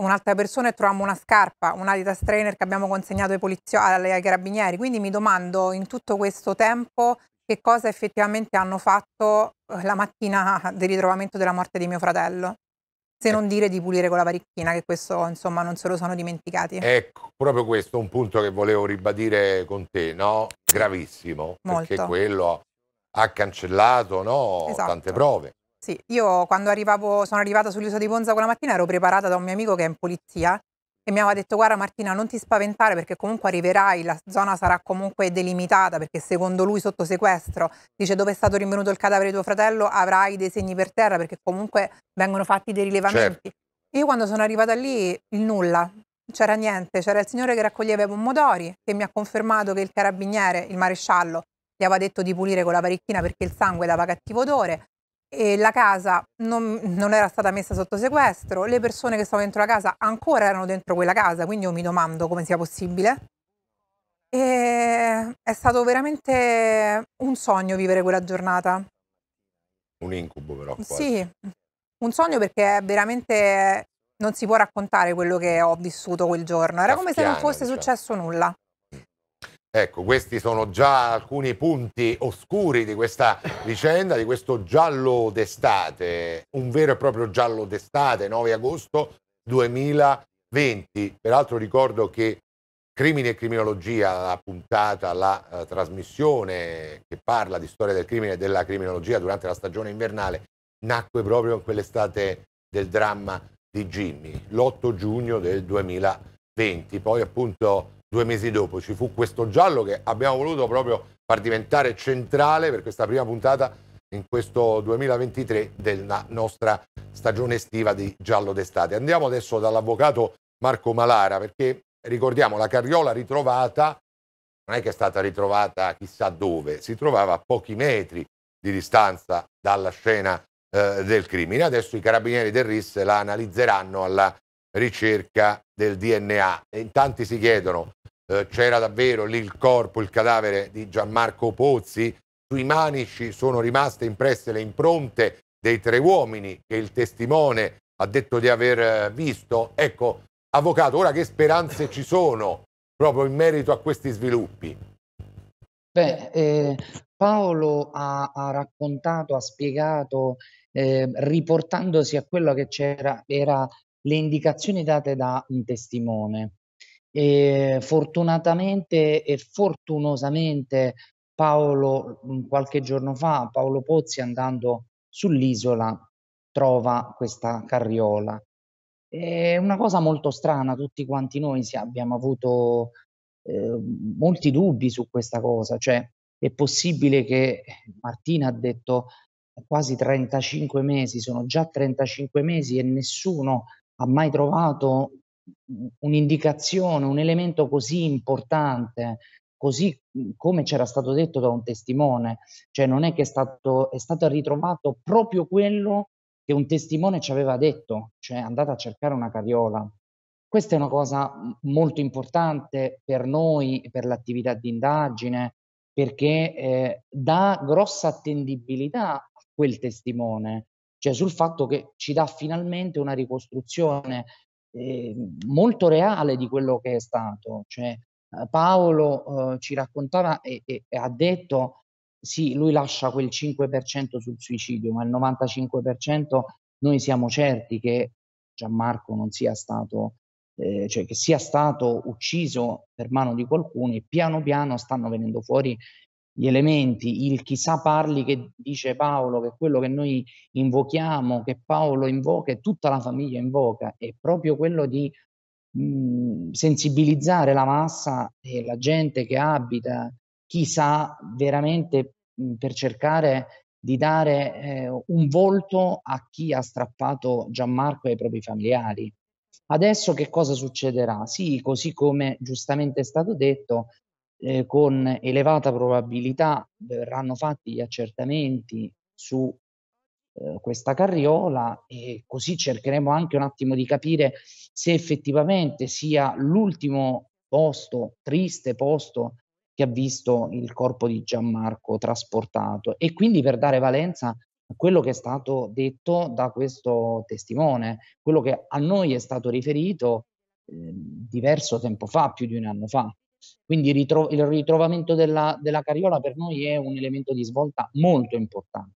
un'altra persona e troviamo una scarpa, un'Adidas trainer che abbiamo consegnato ai, poliziotti, ai carabinieri. Quindi mi domando in tutto questo tempo che cosa effettivamente hanno fatto eh, la mattina del ritrovamento della morte di mio fratello. Se non dire di pulire con la varicchina, che questo insomma non se lo sono dimenticati. Ecco, proprio questo è un punto che volevo ribadire con te, no? Gravissimo, Molto. perché quello ha cancellato no? esatto. tante prove. Sì, io quando arrivavo, sono arrivata sull'isola di Ponza quella mattina ero preparata da un mio amico che è in polizia e mi aveva detto guarda Martina non ti spaventare perché comunque arriverai, la zona sarà comunque delimitata perché secondo lui sotto sequestro dice dove è stato rinvenuto il cadavere di tuo fratello avrai dei segni per terra perché comunque vengono fatti dei rilevamenti. Certo. Io quando sono arrivata lì il nulla, c'era niente, c'era il signore che raccoglieva i pomodori che mi ha confermato che il carabiniere, il maresciallo, gli aveva detto di pulire con la parecchina perché il sangue dava cattivo odore e la casa non, non, era stata messa sotto sequestro, le persone che stavano dentro la casa ancora erano dentro quella casa, quindi io mi domando come sia possibile. E è stato veramente un sogno vivere quella giornata. Un incubo però. Quasi. Sì, un sogno perché veramente non si può raccontare quello che ho vissuto quel giorno, era Caffiana, come se non fosse diciamo. successo nulla. Ecco, questi sono già alcuni punti oscuri di questa vicenda, di questo giallo d'estate, un vero e proprio giallo d'estate, 9 agosto 2020. Peraltro ricordo che Crimine e Criminologia, la puntata, la uh, trasmissione che parla di storia del crimine e della criminologia durante la stagione invernale, nacque proprio in quell'estate del dramma di Jimmy, l'8 giugno del 2020. Poi appunto due mesi dopo ci fu questo giallo che abbiamo voluto proprio far diventare centrale per questa prima puntata in questo 2023 della nostra stagione estiva di giallo d'estate. Andiamo adesso dall'avvocato Marco Malara perché ricordiamo la carriola ritrovata non è che è stata ritrovata chissà dove, si trovava a pochi metri di distanza dalla scena eh, del crimine. Adesso i carabinieri del RIS la analizzeranno alla ricerca del DNA. E in tanti si chiedono, eh, c'era davvero lì il corpo, il cadavere di Gianmarco Pozzi? Sui manici sono rimaste impresse le impronte dei tre uomini che il testimone ha detto di aver eh, visto. Ecco, avvocato, ora che speranze ci sono proprio in merito a questi sviluppi? Beh, eh, Paolo ha, ha, raccontato, ha spiegato, eh, riportandosi a quello che c'era, era le indicazioni date da un testimone. E fortunatamente e fortunosamente Paolo, mm, qualche giorno fa, Paolo Pozzi andando sull'isola trova questa carriola. È una cosa molto strana, tutti quanti noi abbiamo avuto eh, molti dubbi su questa cosa, cioè è possibile che Martina ha detto quasi 35 mesi, sono già 35 mesi e nessuno ha mai trovato un'indicazione, un elemento così importante, così mhmm, come c'era stato detto da un testimone, cioè non è che è stato, è stato ritrovato proprio quello che un testimone ci aveva detto, cioè andate a cercare una carriola. Questa è una cosa mhmm, molto importante per noi, per l'attività di indagine, perché eh, dà grossa attendibilità a quel testimone, cioè sul fatto che ci dà finalmente una ricostruzione eh, molto reale di quello che è stato. Cioè, eh, Paolo eh, ci raccontava e, e, e, ha detto, sì, lui lascia quel 5% sul suicidio, ma il 95% noi siamo certi che Gianmarco non sia stato, eh, cioè che sia stato ucciso per mano di qualcuno e piano piano stanno venendo fuori gli elementi, il chissà parli che dice Paolo, che quello che noi invochiamo, che Paolo invoca e tutta la famiglia invoca, è proprio quello di mh, mm, sensibilizzare la massa e la gente che abita, chissà veramente mh, mm, per cercare di dare eh, un volto a chi ha strappato Gianmarco e ai propri familiari. Adesso che cosa succederà? Sì, così come giustamente è stato detto, eh, con elevata probabilità verranno fatti gli accertamenti su eh, questa carriola e così cercheremo anche un attimo di capire se effettivamente sia l'ultimo posto, triste posto che ha visto il corpo di Gianmarco trasportato e quindi per dare valenza a quello che è stato detto da questo testimone, quello che a noi è stato riferito eh, diverso tempo fa, più di un anno fa. Quindi ritro- il ritrovamento della, della Cariola per noi è un elemento di svolta molto importante.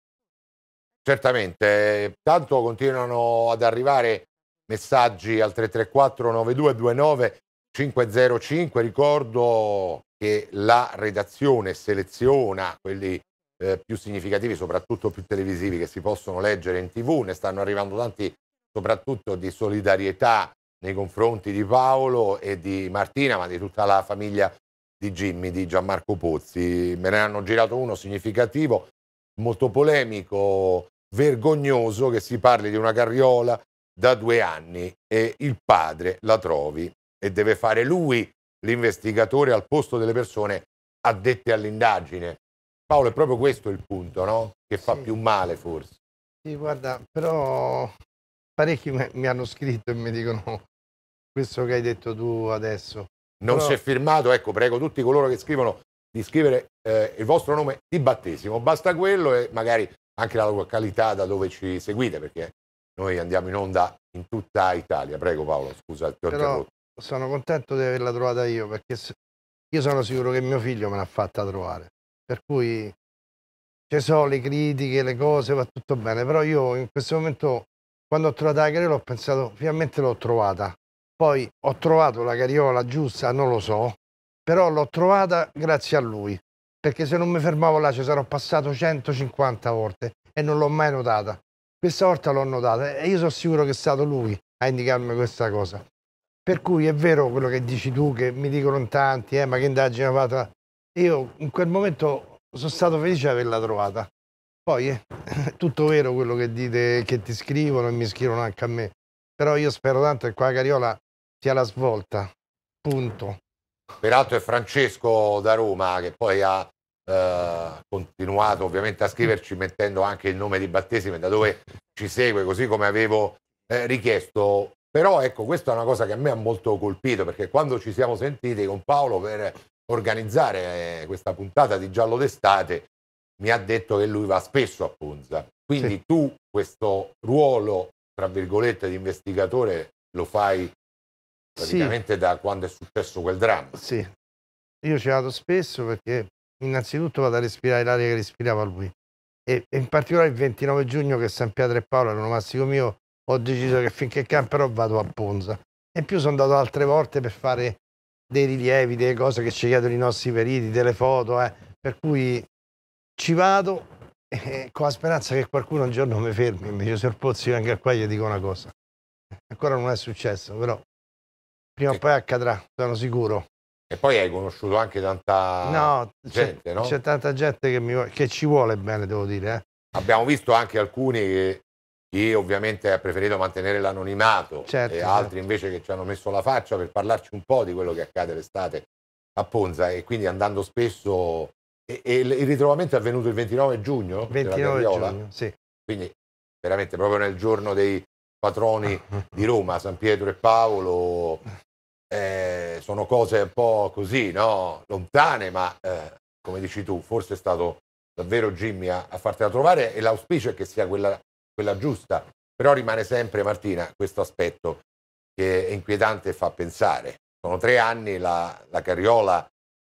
Certamente, eh, tanto continuano ad arrivare messaggi al 334 9229 505, ricordo che la redazione seleziona quelli eh, più significativi, soprattutto più televisivi, che si possono leggere in tv, ne stanno arrivando tanti soprattutto di solidarietà nei confronti di Paolo e di Martina, ma di tutta la famiglia di Jimmy, di Gianmarco Pozzi. Me ne hanno girato uno significativo, molto polemico, vergognoso, che si parli di una carriola da due anni e il padre la trovi e deve fare lui l'investigatore al posto delle persone addette all'indagine. Paolo, è proprio questo il punto, no? Che fa sì. più male forse. Sì, guarda, però parecchi mi hanno scritto e mi dicono questo che hai detto tu adesso. Non Però... si è firmato, ecco, prego tutti coloro che scrivono di scrivere eh, il vostro nome di battesimo, basta quello e magari anche la località da dove ci seguite, perché noi andiamo in onda in tutta Italia. Prego Paolo, scusa, ti ho Però sono contento di averla trovata io, perché io sono sicuro che mio figlio me l'ha fatta trovare. Per cui ci sono le critiche, le cose, va tutto bene. Però io in questo momento, quando ho trovato la ho pensato, finalmente l'ho trovata. Poi ho trovato la carriola giusta, non lo so, però l'ho trovata grazie a lui, perché se non mi fermavo là ci sarò passato 150 volte e non l'ho mai notata. Questa volta l'ho notata e io sono sicuro che è stato lui a indicarmi questa cosa. Per cui è vero quello che dici tu, che mi dicono in tanti, eh, ma che indagine ha fatta. Io in quel momento sono stato felice di averla trovata. Poi eh, è tutto vero quello che dite, che ti scrivono e mi scrivono anche a me. Però io spero tanto che qua a Cariola sia la svolta. Punto. Peraltro è Francesco da Roma che poi ha eh, continuato ovviamente a scriverci mettendo anche il nome di battesimo da dove ci segue, così come avevo eh, richiesto. Però ecco, questa è una cosa che a me ha molto colpito perché quando ci siamo sentiti con Paolo per organizzare eh, questa puntata di Giallo d'estate mi ha detto che lui va spesso a Ponza. Quindi sì. tu questo ruolo, tra virgolette, di investigatore lo fai praticamente sì. da quando è successo quel dramma. Sì, io ci vado spesso perché innanzitutto vado a respirare l'aria che respirava lui e, e in particolare il 29 giugno che San Pietro e Paolo erano massimo mio ho deciso che finché camperò vado a Ponza e in più sono andato altre volte per fare dei rilievi, delle cose che ci chiedono i nostri periti, delle foto, eh. per cui ci vado eh, con la speranza che qualcuno un giorno mi fermi, mi dice signor Pozzi anche qua gli dico una cosa. Ancora non è successo, però Prima o poi accadrà, sono sicuro. E poi hai conosciuto anche tanta no, gente, c'è, no? C'è tanta gente che, mi, che, ci vuole bene, devo dire. Eh. Abbiamo visto anche alcuni che chi ovviamente ha preferito mantenere l'anonimato certo, e certo. altri certo. invece che ci hanno messo la faccia per parlarci un po' di quello che accade l'estate a Ponza e quindi andando spesso... E, e il ritrovamento è avvenuto il 29 giugno? 29 giugno, sì. Quindi veramente proprio nel giorno dei, patroni di Roma, San Pietro e Paolo, eh, sono cose un po' così, no? lontane, ma eh, come dici tu, forse è stato davvero Jimmy a, a fartela trovare e l'auspicio è che sia quella, quella giusta, però rimane sempre Martina questo aspetto che è inquietante e fa pensare. Sono tre anni, la, la Carriola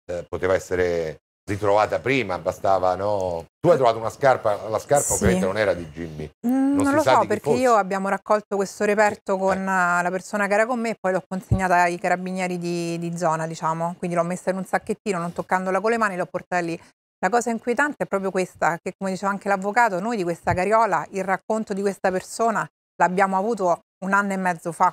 eh, poteva essere ritrovata prima, bastava no? Tu hai trovato una scarpa, la scarpa sì. ovviamente non era di Jimmy. Mm, non, non lo so perché io abbiamo raccolto questo reperto con eh. eh. la persona che era con me e poi l'ho consegnata ai carabinieri di, di zona, diciamo, quindi l'ho messa in un sacchettino, non toccandola con le mani, l'ho portata lì. La cosa inquietante è proprio questa, che come diceva anche l'avvocato, noi di questa cariola, il racconto di questa persona l'abbiamo avuto un anno e mezzo fa,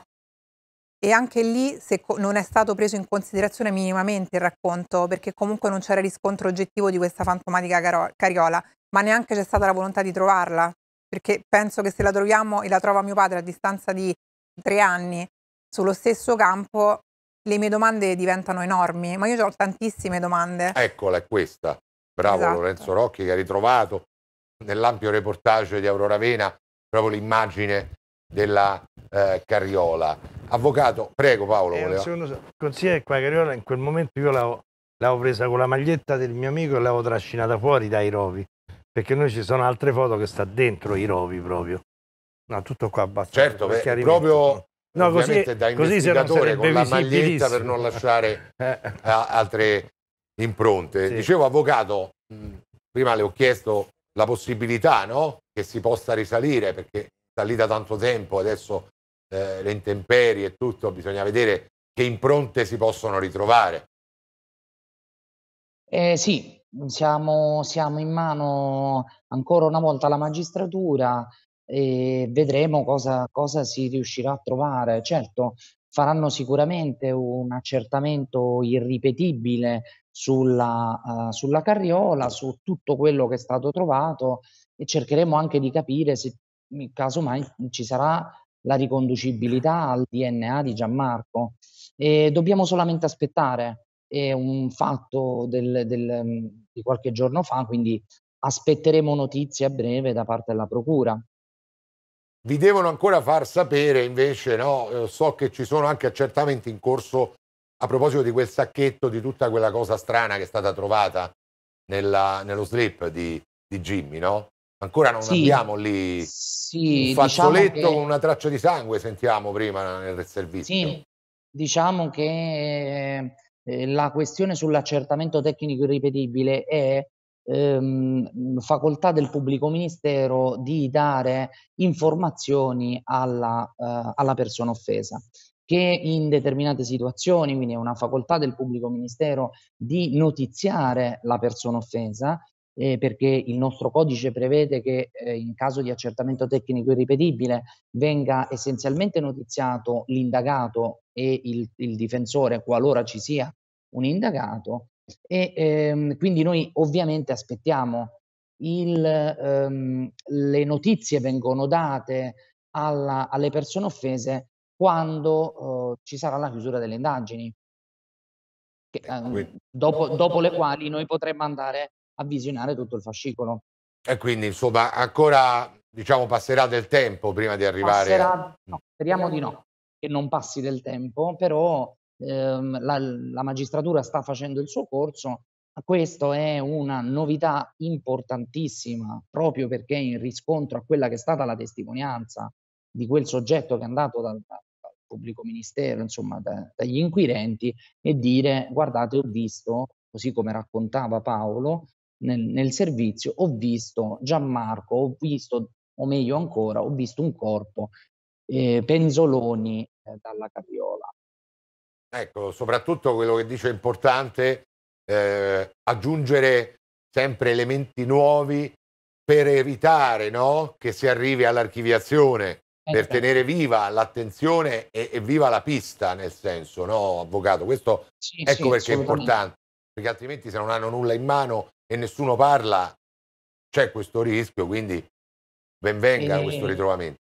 e anche lì se non è stato preso in considerazione minimamente il racconto, perché comunque non c'era riscontro oggettivo di questa fantomatica cariola, ma neanche c'è stata la volontà di trovarla, perché penso che se la troviamo e la trova mio padre a distanza di tre anni sullo stesso campo, le mie domande diventano enormi, ma io ho tantissime domande. Eccola, è questa. Bravo esatto. Lorenzo Rocchi che ha ritrovato nell'ampio reportage di Aurora Vena proprio l'immagine della eh, Carriola. Avvocato, prego Paolo. Eh, voleva... secondo, consigliere qua Carriola, in quel momento io l'avevo presa con la maglietta del mio amico e l'avevo trascinata fuori dai rovi, perché noi ci sono altre foto che sta dentro i rovi proprio. No, tutto qua abbastanza. Certo, beh, proprio no, così, da investigatore così con la maglietta per non lasciare eh. altre impronte. Sì. Dicevo, avvocato, prima le ho chiesto la possibilità no? che si possa risalire, perché sta lì da tanto tempo, adesso eh, le intemperie e tutto, bisogna vedere che impronte si possono ritrovare. Eh, sì, siamo, siamo, in mano ancora una volta alla magistratura e vedremo cosa, cosa si riuscirà a trovare. Certo, faranno sicuramente un accertamento irripetibile sulla, uh, sulla, carriola, su tutto quello che è stato trovato e cercheremo anche di capire se casomai ci sarà la riconducibilità al DNA di Gianmarco. E dobbiamo solamente aspettare. È un fatto del, del, mm, di qualche giorno fa, quindi aspetteremo notizie a breve da parte della Procura. Vi devono ancora far sapere invece, no? Eh, so che ci sono anche accertamenti in corso a proposito di quel sacchetto, di tutta quella cosa strana che è stata trovata nella, nello slip di, di Jimmy, no? Ancora non sì, abbiamo lì sì, un diciamo fazzoletto diciamo che, con una traccia di sangue, sentiamo prima nel servizio. Sì, diciamo che eh, eh, la questione sull'accertamento tecnico irripetibile è ehm, facoltà del pubblico ministero di dare informazioni alla, eh, alla persona offesa che in determinate situazioni, quindi è una facoltà del pubblico ministero di notiziare la persona offesa eh, perché il nostro codice prevede che eh, in caso di accertamento tecnico irripetibile venga essenzialmente notiziato l'indagato e il, il difensore qualora ci sia un indagato e ehm, quindi noi ovviamente aspettiamo il, ehm, le notizie vengono date alla, alle persone offese quando eh, ci sarà la chiusura delle indagini, che, eh, dopo, dopo, le quali noi potremmo andare a visionare tutto il fascicolo. E quindi insomma ancora diciamo passerà del tempo prima di arrivare. Passerà, no, speriamo di no, che non passi del tempo, però ehm, la, la magistratura sta facendo il suo corso. Questa è una novità importantissima proprio perché in riscontro a quella che è stata la testimonianza di quel soggetto che è andato dal, dal pubblico ministero, insomma da, dagli inquirenti, e dire guardate ho visto, così come raccontava Paolo, nel, nel servizio, ho visto Gianmarco, ho visto, o meglio ancora, ho visto un corpo, eh, penzoloni eh, dalla capriola. Ecco, soprattutto quello che dice è importante, eh, aggiungere sempre elementi nuovi per evitare no? che si arrivi all'archiviazione, eh, per certo. tenere viva l'attenzione e, e, viva la pista, nel senso, no, avvocato? Questo sì, ecco sì, perché è importante, perché altrimenti se non hanno nulla in mano e nessuno parla, c'è questo rischio, quindi benvenga e questo ritrovamento.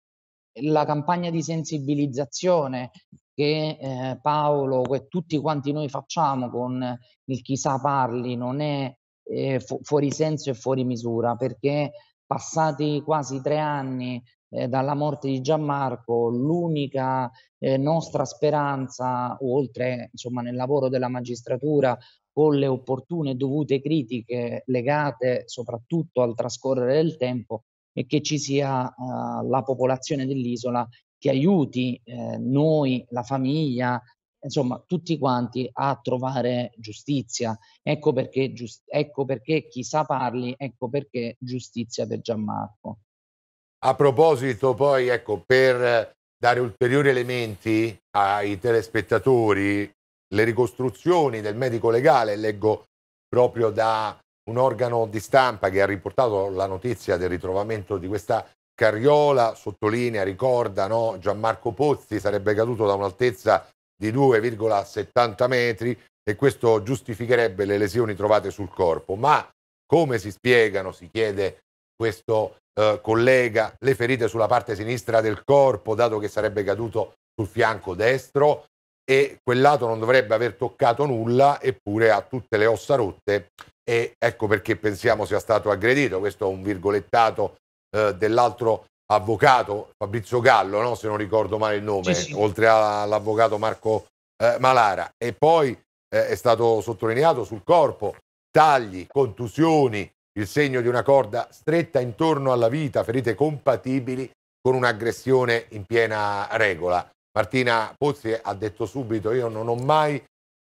La campagna di sensibilizzazione che eh, Paolo e tutti quanti noi facciamo con il chissà parli non è eh, fu- fuori senso e fuori misura perché passati quasi tre anni eh, dalla morte di Gianmarco, l'unica eh, nostra speranza, oltre insomma, nel lavoro della magistratura, con le opportune e dovute critiche legate soprattutto al trascorrere del tempo e che ci sia uh, la popolazione dell'isola che aiuti eh, noi, la famiglia, insomma tutti quanti a trovare giustizia. Ecco perché, giust- ecco perché chi sa parli, ecco perché giustizia per Gianmarco. A proposito poi, ecco, per dare ulteriori elementi ai telespettatori le ricostruzioni del medico legale, leggo proprio da un organo di stampa che ha riportato la notizia del ritrovamento di questa carriola, sottolinea, ricorda, no? Gianmarco Pozzi sarebbe caduto da un'altezza di 2,70 metri e questo giustificherebbe le lesioni trovate sul corpo. Ma come si spiegano, si chiede questo eh, collega, le ferite sulla parte sinistra del corpo, dato che sarebbe caduto sul fianco destro, e quel lato non dovrebbe aver toccato nulla eppure ha tutte le ossa rotte e ecco perché pensiamo sia stato aggredito. Questo è un virgolettato eh, dell'altro avvocato Fabrizio Gallo, no? se non ricordo male il nome, sì, sì. oltre all'avvocato Marco eh, Malara. E poi eh, è stato sottolineato sul corpo tagli, contusioni, il segno di una corda stretta intorno alla vita, ferite compatibili con un'aggressione in piena regola. Martina Pozzi ha detto subito io non ho mai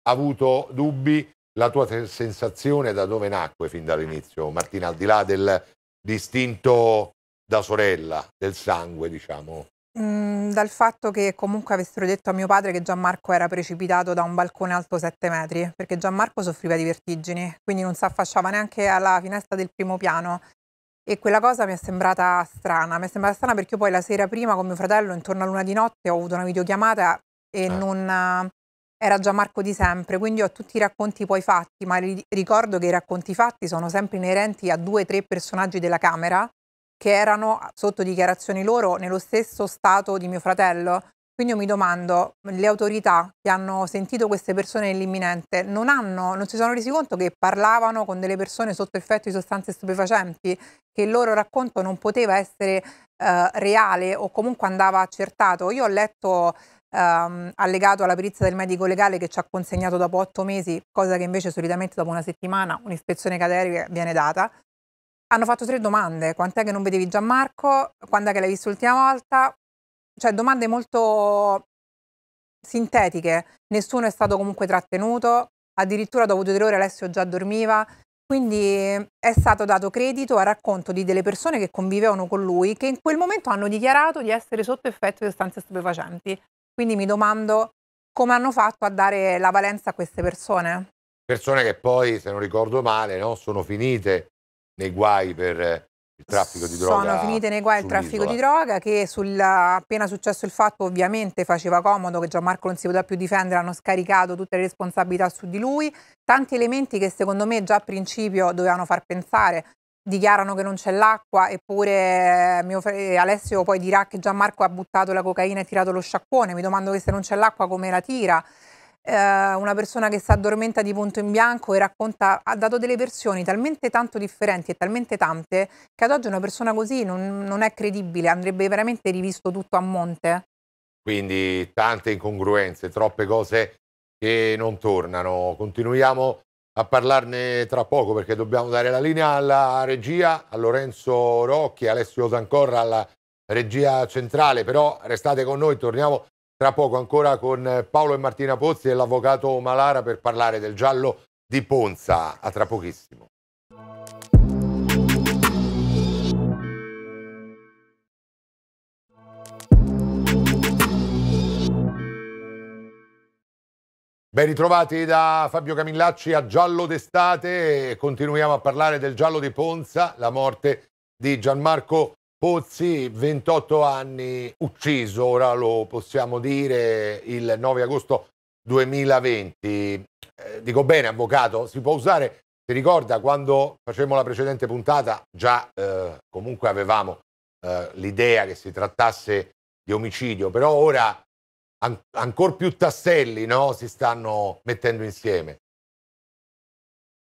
avuto dubbi, la tua sensazione da dove nacque fin dall'inizio Martina, al di là del distinto da sorella, del sangue diciamo? Mm, dal fatto che comunque avessero detto a mio padre che Gianmarco era precipitato da un balcone alto 7 metri, perché Gianmarco soffriva di vertigini, quindi non si affacciava neanche alla finestra del primo piano e quella cosa mi è sembrata strana, mi è sembrata strana perché io poi la sera prima con mio fratello intorno a luna di notte ho avuto una videochiamata e ah. non era già Marco di sempre, quindi ho tutti i racconti poi fatti, ma ri ricordo che i racconti fatti sono sempre inerenti a due o tre personaggi della Camera che erano, sotto dichiarazioni loro, nello stesso stato di mio fratello. Quindi io mi domando, le autorità che hanno sentito queste persone nell'imminente non, non si sono resi conto che parlavano con delle persone sotto effetto di sostanze stupefacenti, che il loro racconto non poteva essere eh, reale o comunque andava accertato. Io ho letto ehm, allegato alla perizia del medico legale che ci ha consegnato dopo otto mesi, cosa che invece solitamente dopo una settimana un'ispezione caderica viene data, hanno fatto tre domande. Quant'è che non vedevi Gianmarco? Quando è che l'hai visto l'ultima volta? cioè domande molto sintetiche, nessuno è stato comunque trattenuto, addirittura dopo due ore Alessio già dormiva, quindi è stato dato credito al racconto di delle persone che convivevano con lui, che in quel momento hanno dichiarato di essere sotto effetto di sostanze stupefacenti. Quindi mi domando come hanno fatto a dare la valenza a queste persone. Persone che poi, se non ricordo male, no, sono finite nei guai per il traffico di droga. Sono finite nei guai il traffico di droga che sulla, appena successo il fatto ovviamente faceva comodo che Gianmarco non si poteva più difendere, hanno scaricato tutte le responsabilità su di lui, tanti elementi che secondo me già a principio dovevano far pensare, dichiarano che non c'è l'acqua eppure eh, mio, eh, Alessio poi dirà che Gianmarco ha buttato la cocaina e tirato lo sciacquone, mi domando che se non c'è l'acqua come la tira, eh, una persona che si addormenta di punto in bianco e racconta, ha dato delle versioni talmente tanto differenti e talmente tante che ad oggi una persona così non, non è credibile, andrebbe veramente rivisto tutto a monte. Quindi tante incongruenze, troppe cose che non tornano. Continuiamo a parlarne tra poco perché dobbiamo dare la linea alla regia, a Lorenzo Rocchi, Alessio Zancorra alla regia centrale, però restate con noi, torniamo tra poco ancora con eh, Paolo e Martina Pozzi e l'avvocato Malara per parlare del giallo di Ponza. A tra pochissimo. Ben ritrovati da Fabio Camillacci a Giallo d'estate continuiamo a parlare del giallo di Ponza, la morte di Gianmarco Pozzi, 28 anni, ucciso, ora lo possiamo dire, il 9 agosto 2020. Eh, dico bene, avvocato, si può usare, si ricorda quando facevamo la precedente puntata, già eh, comunque avevamo eh, l'idea che si trattasse di omicidio, però ora an- ancora più tasselli no? si stanno mettendo insieme.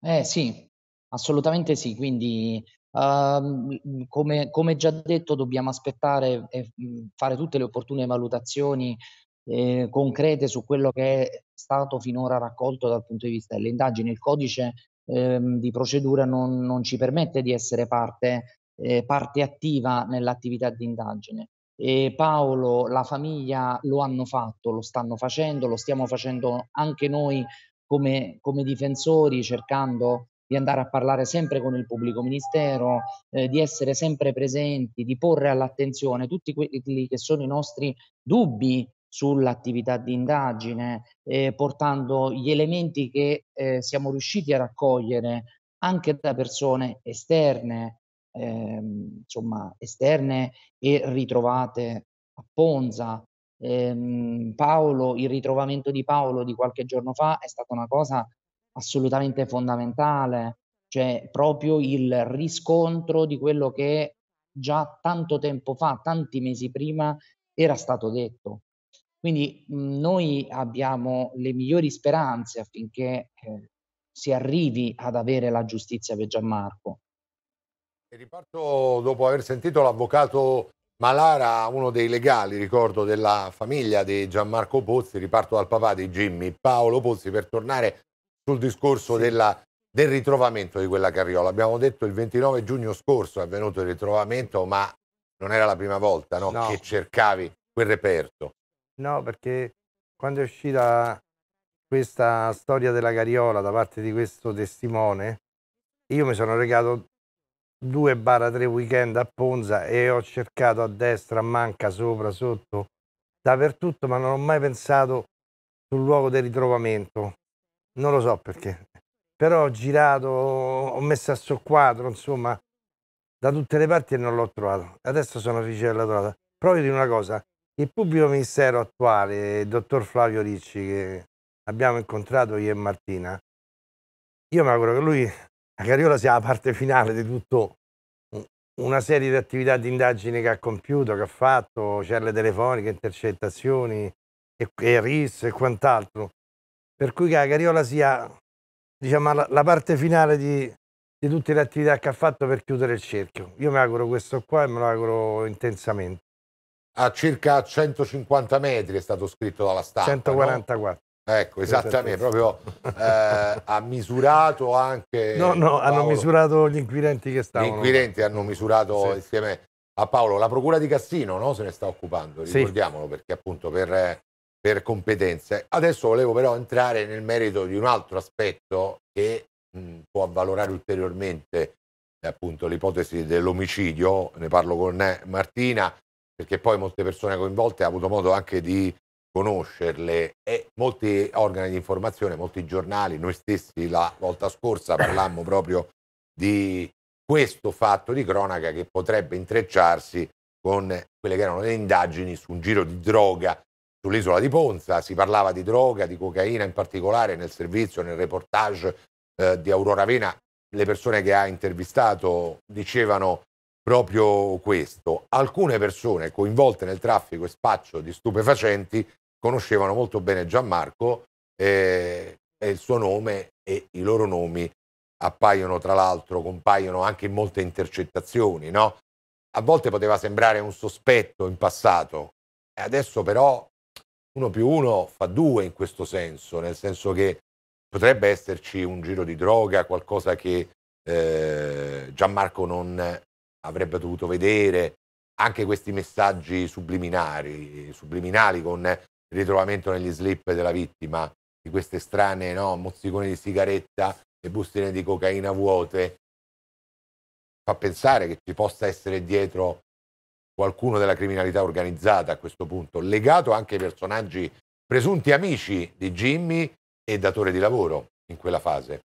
Eh sì, assolutamente sì, quindi Uh, come, come, già detto, dobbiamo aspettare e mhmm, fare tutte le opportune valutazioni eh, concrete su quello che è stato finora raccolto dal punto di vista delle indagini. Il codice ehm, di procedura non, non, ci permette di essere parte, eh, parte attiva nell'attività di indagine. E Paolo, la famiglia lo hanno fatto, lo stanno facendo, lo stiamo facendo anche noi come, come difensori, cercando di andare a parlare sempre con il pubblico ministero, eh, di essere sempre presenti, di porre all'attenzione tutti quelli che sono i nostri dubbi sull'attività di indagine, eh, portando gli elementi che eh, siamo riusciti a raccogliere anche da persone esterne, ehm, insomma, esterne e ritrovate a Ponza. Ehm, Paolo, il ritrovamento di Paolo di qualche giorno fa è stata una cosa assolutamente fondamentale, cioè proprio il riscontro di quello che già tanto tempo fa, tanti mesi prima, era stato detto. Quindi mh, noi abbiamo le migliori speranze affinché eh, si arrivi ad avere la giustizia per Gianmarco. E riparto dopo aver sentito l'avvocato Malara, uno dei legali, ricordo, della famiglia di Gianmarco Pozzi, riparto dal papà di Jimmy, Paolo Pozzi, per tornare sul discorso della, del ritrovamento di quella carriola. Abbiamo detto il 29 giugno scorso è avvenuto il ritrovamento, ma non era la prima volta no, no. che cercavi quel reperto. No, perché quando è uscita questa storia della carriola da parte di questo testimone, io mi sono recato due barra tre weekend a Ponza e ho cercato a destra, a manca, sopra, sotto, dappertutto, ma non ho mai pensato sul luogo del ritrovamento non lo so perché, però ho girato, ho messo a soqquadro, insomma, da tutte le parti e non l'ho trovato. Adesso sono riciclato. Proprio di una cosa, il pubblico ministero attuale, il dottor Flavio Ricci, che abbiamo incontrato io e Martina, io mi auguro che lui, la Cariola sia la parte finale di tutto una serie di attività di indagine che ha compiuto, che ha fatto, le telefoniche, intercettazioni e, e RIS e quant'altro per cui la Cariola sia diciamo, la, la parte finale di, di tutte le attività che ha fatto per chiudere il cerchio. Io mi auguro questo qua e me lo auguro intensamente. A circa 150 metri è stato scritto dalla stampa. 144. No? Ecco, esattamente, proprio eh, ha misurato anche... No, no, Paolo. hanno misurato gli inquirenti che stavano. Gli inquirenti hanno misurato sì. insieme a Paolo. La procura di Cassino no? se ne sta occupando, ricordiamolo, sì. perché appunto per eh, per competenze. Adesso volevo però entrare nel merito di un altro aspetto che mh, può avvalorare ulteriormente appunto l'ipotesi dell'omicidio, ne parlo con Martina, perché poi molte persone coinvolte ha avuto modo anche di conoscerle e molti organi di informazione, molti giornali, noi stessi la volta scorsa parlammo proprio di questo fatto di cronaca che potrebbe intrecciarsi con quelle che erano le indagini su un giro di droga sull'isola di Ponza, si parlava di droga, di cocaina in particolare nel servizio, nel reportage eh, di Aurora Vena, le persone che ha intervistato dicevano proprio questo. Alcune persone coinvolte nel traffico e spaccio di stupefacenti conoscevano molto bene Gianmarco eh, e il suo nome e i loro nomi appaiono tra l'altro, compaiono anche in molte intercettazioni, no? A volte poteva sembrare un sospetto in passato, adesso però 1 più 1 fa 2 in questo senso, nel senso che potrebbe esserci un giro di droga, qualcosa che eh, Gianmarco non avrebbe dovuto vedere, anche questi messaggi subliminari, subliminali con il ritrovamento negli slip della vittima di queste strane no, mozziconi di sigaretta e bustine di cocaina vuote, fa pensare che ci possa essere dietro qualcuno della criminalità organizzata a questo punto, legato anche ai personaggi presunti amici di Jimmy e datore di lavoro in quella fase.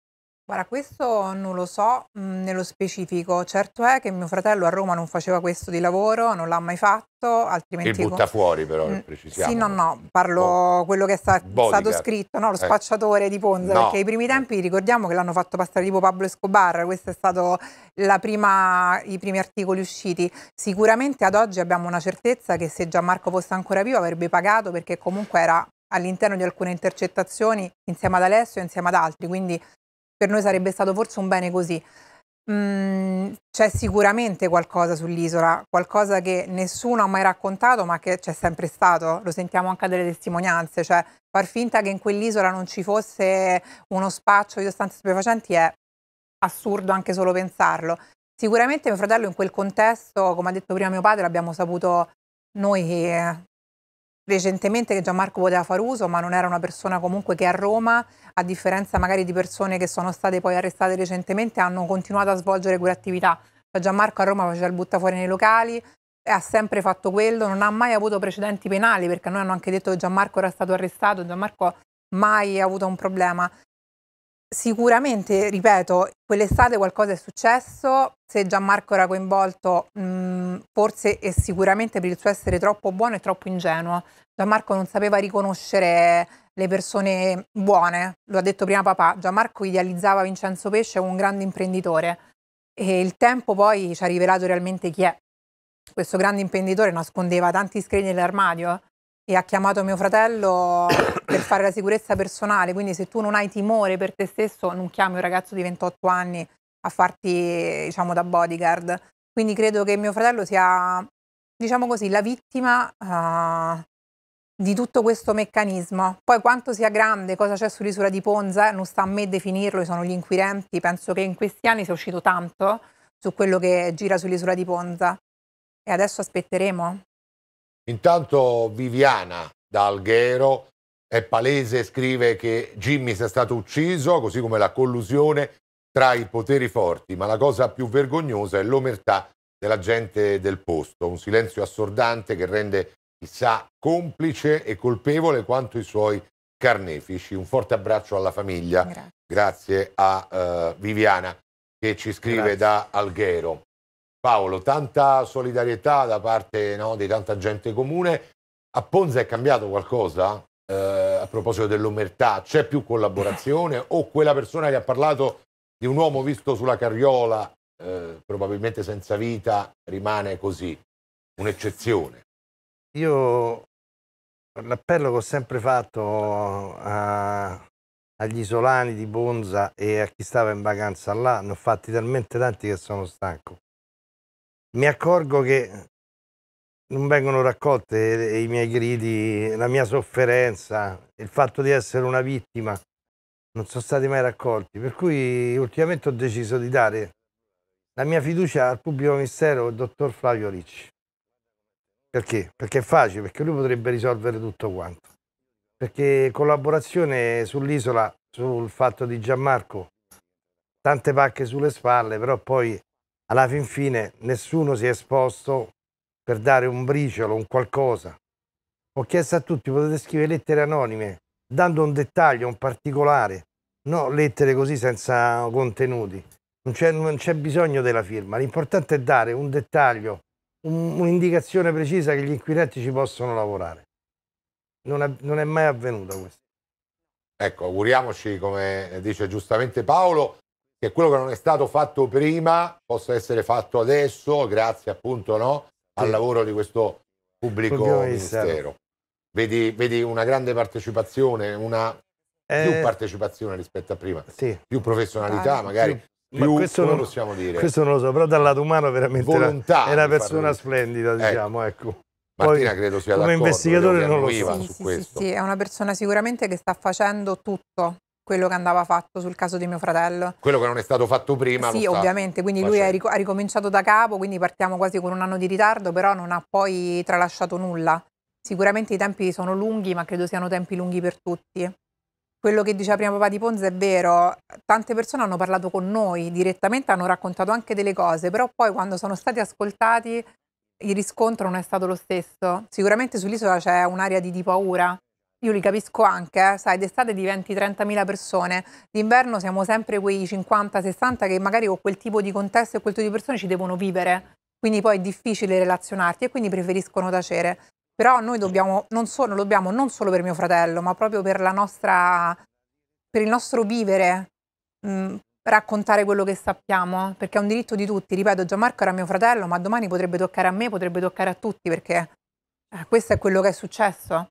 Guarda, questo non lo so mh, mm, nello specifico, certo è che mio fratello a Roma non faceva questo di lavoro, non l'ha mai fatto, Il butta fuori però, Mm, precisiamo. Sì, no, no, parlo Oh. quello che è sta- Bodyguard. stato scritto, no, lo Eh. spacciatore di Ponza, No. perché i primi tempi ricordiamo che l'hanno fatto passare tipo Pablo Escobar, questo è stato la prima- i primi articoli usciti. Sicuramente ad oggi abbiamo una certezza che se Gianmarco fosse ancora vivo avrebbe pagato perché comunque era all'interno di alcune intercettazioni insieme ad Alessio e insieme ad altri, quindi per noi sarebbe stato forse un bene così. Mm, c'è sicuramente qualcosa sull'isola, qualcosa che nessuno ha mai raccontato ma che c'è sempre stato, lo sentiamo anche dalle testimonianze, cioè far finta che in quell'isola non ci fosse uno spaccio di sostanze stupefacenti è assurdo anche solo pensarlo. Sicuramente mio fratello in quel contesto, come ha detto prima mio padre, abbiamo saputo noi recentemente che Gianmarco poteva far uso, ma non era una persona comunque che a Roma, a differenza magari di persone che sono state poi arrestate recentemente, hanno continuato a svolgere quell'attività. Cioè, Gianmarco a Roma faceva il buttafuori nei locali, ha sempre fatto quello, non ha mai avuto precedenti penali, perché a noi hanno anche detto che Gianmarco era stato arrestato, Gianmarco mai ha avuto un problema. Sicuramente, ripeto, quell'estate qualcosa è successo, se Gianmarco era coinvolto mh, mhmm, forse e sicuramente per il suo essere troppo buono e troppo ingenuo. Gianmarco non sapeva riconoscere le persone buone, lo ha detto prima papà, Gianmarco idealizzava Vincenzo Pesce come un grande imprenditore e il tempo poi ci ha rivelato realmente chi è. Questo grande imprenditore nascondeva tanti screni nell'armadio e ha chiamato mio fratello per fare la sicurezza personale, quindi se tu non hai timore per te stesso non chiami un ragazzo di 28 anni a farti diciamo da bodyguard. Quindi credo che mio fratello sia, diciamo così, la vittima uh, di tutto questo meccanismo. Poi quanto sia grande, cosa c'è sull'isola di Ponza, eh, non sta a me definirlo, sono gli inquirenti, penso che in questi anni sia uscito tanto su quello che gira sull'isola di Ponza e adesso aspetteremo. Intanto Viviana da Alghero è palese, scrive che Jimmy sia stato ucciso, così come la collusione tra i poteri forti, ma la cosa più vergognosa è l'omertà della gente del posto, un silenzio assordante che rende chissà complice e colpevole quanto i suoi carnefici. Un forte abbraccio alla famiglia. Grazie, Grazie a uh, Viviana che ci scrive Grazie. da Alghero. Paolo, tanta solidarietà da parte no, di tanta gente comune. A Ponza è cambiato qualcosa eh, a proposito dell'omertà? C'è più collaborazione o quella persona che ha parlato di un uomo visto sulla carriola, eh, probabilmente senza vita, rimane così, un'eccezione? Io l'appello che ho sempre fatto a, agli isolani di Ponza e a chi stava in vacanza là, ne ho fatti talmente tanti che sono stanco mi accorgo che non vengono raccolte eh, i miei gridi, la mia sofferenza, il fatto di essere una vittima, non sono stati mai raccolti. Per cui ultimamente ho deciso di dare la mia fiducia al pubblico ministero, il dottor Flavio Ricci. Perché? Perché è facile, perché lui potrebbe risolvere tutto quanto. Perché collaborazione sull'isola, sul fatto di Gianmarco, tante pacche sulle spalle, però poi alla fin fine nessuno si è esposto per dare un briciolo, un qualcosa. Ho chiesto a tutti, potete scrivere lettere anonime, dando un dettaglio, un particolare, no lettere così senza contenuti. Non c'è, bisogno della firma, l'importante è dare un dettaglio, un'indicazione precisa che gli inquirenti ci possono lavorare. Non è, non è mai avvenuto questo. Ecco, auguriamoci, come dice giustamente Paolo, che quello che non è stato fatto prima possa essere fatto adesso, grazie appunto no, al sì. lavoro di questo pubblico ministero. Vedi, vedi, una grande partecipazione, una eh, più partecipazione rispetto a prima, sì. più professionalità ah, magari. Più, ma questo non, possiamo dire. questo non lo so, però dal lato umano veramente Volontà era, è una persona splendida, ecco. diciamo, ecco. ecco. Martina Poi, credo sia come investigatore non lo so. Sì, su sì, questo. sì, è una persona sicuramente che sta facendo tutto quello che andava fatto sul caso di mio fratello. Quello che non è stato fatto prima. Sì, ovviamente, quindi facendo. lui ha ricominciato da capo, quindi partiamo quasi con un anno di ritardo, però non ha poi tralasciato nulla. Sicuramente i tempi sono lunghi, ma credo siano tempi lunghi per tutti. Quello che diceva prima papà di Ponza è vero, tante persone hanno parlato con noi direttamente, hanno raccontato anche delle cose, però poi quando sono stati ascoltati il riscontro non è stato lo stesso. Sicuramente sull'isola c'è un'area di, di paura, io li capisco anche, eh, sai, d'estate diventi 30.000 persone, d'inverno siamo sempre quei 50-60 che magari con quel tipo di contesto e quel tipo di persone ci devono vivere, quindi poi è difficile relazionarti e quindi preferiscono tacere. Però noi dobbiamo, non so, dobbiamo non solo per mio fratello, ma proprio per, nostra, per il nostro vivere, mh, mm, raccontare quello che sappiamo, perché è un diritto di tutti. Ripeto, Gianmarco era mio fratello, ma domani potrebbe toccare a me, potrebbe toccare a tutti, perché eh, questo è quello che è successo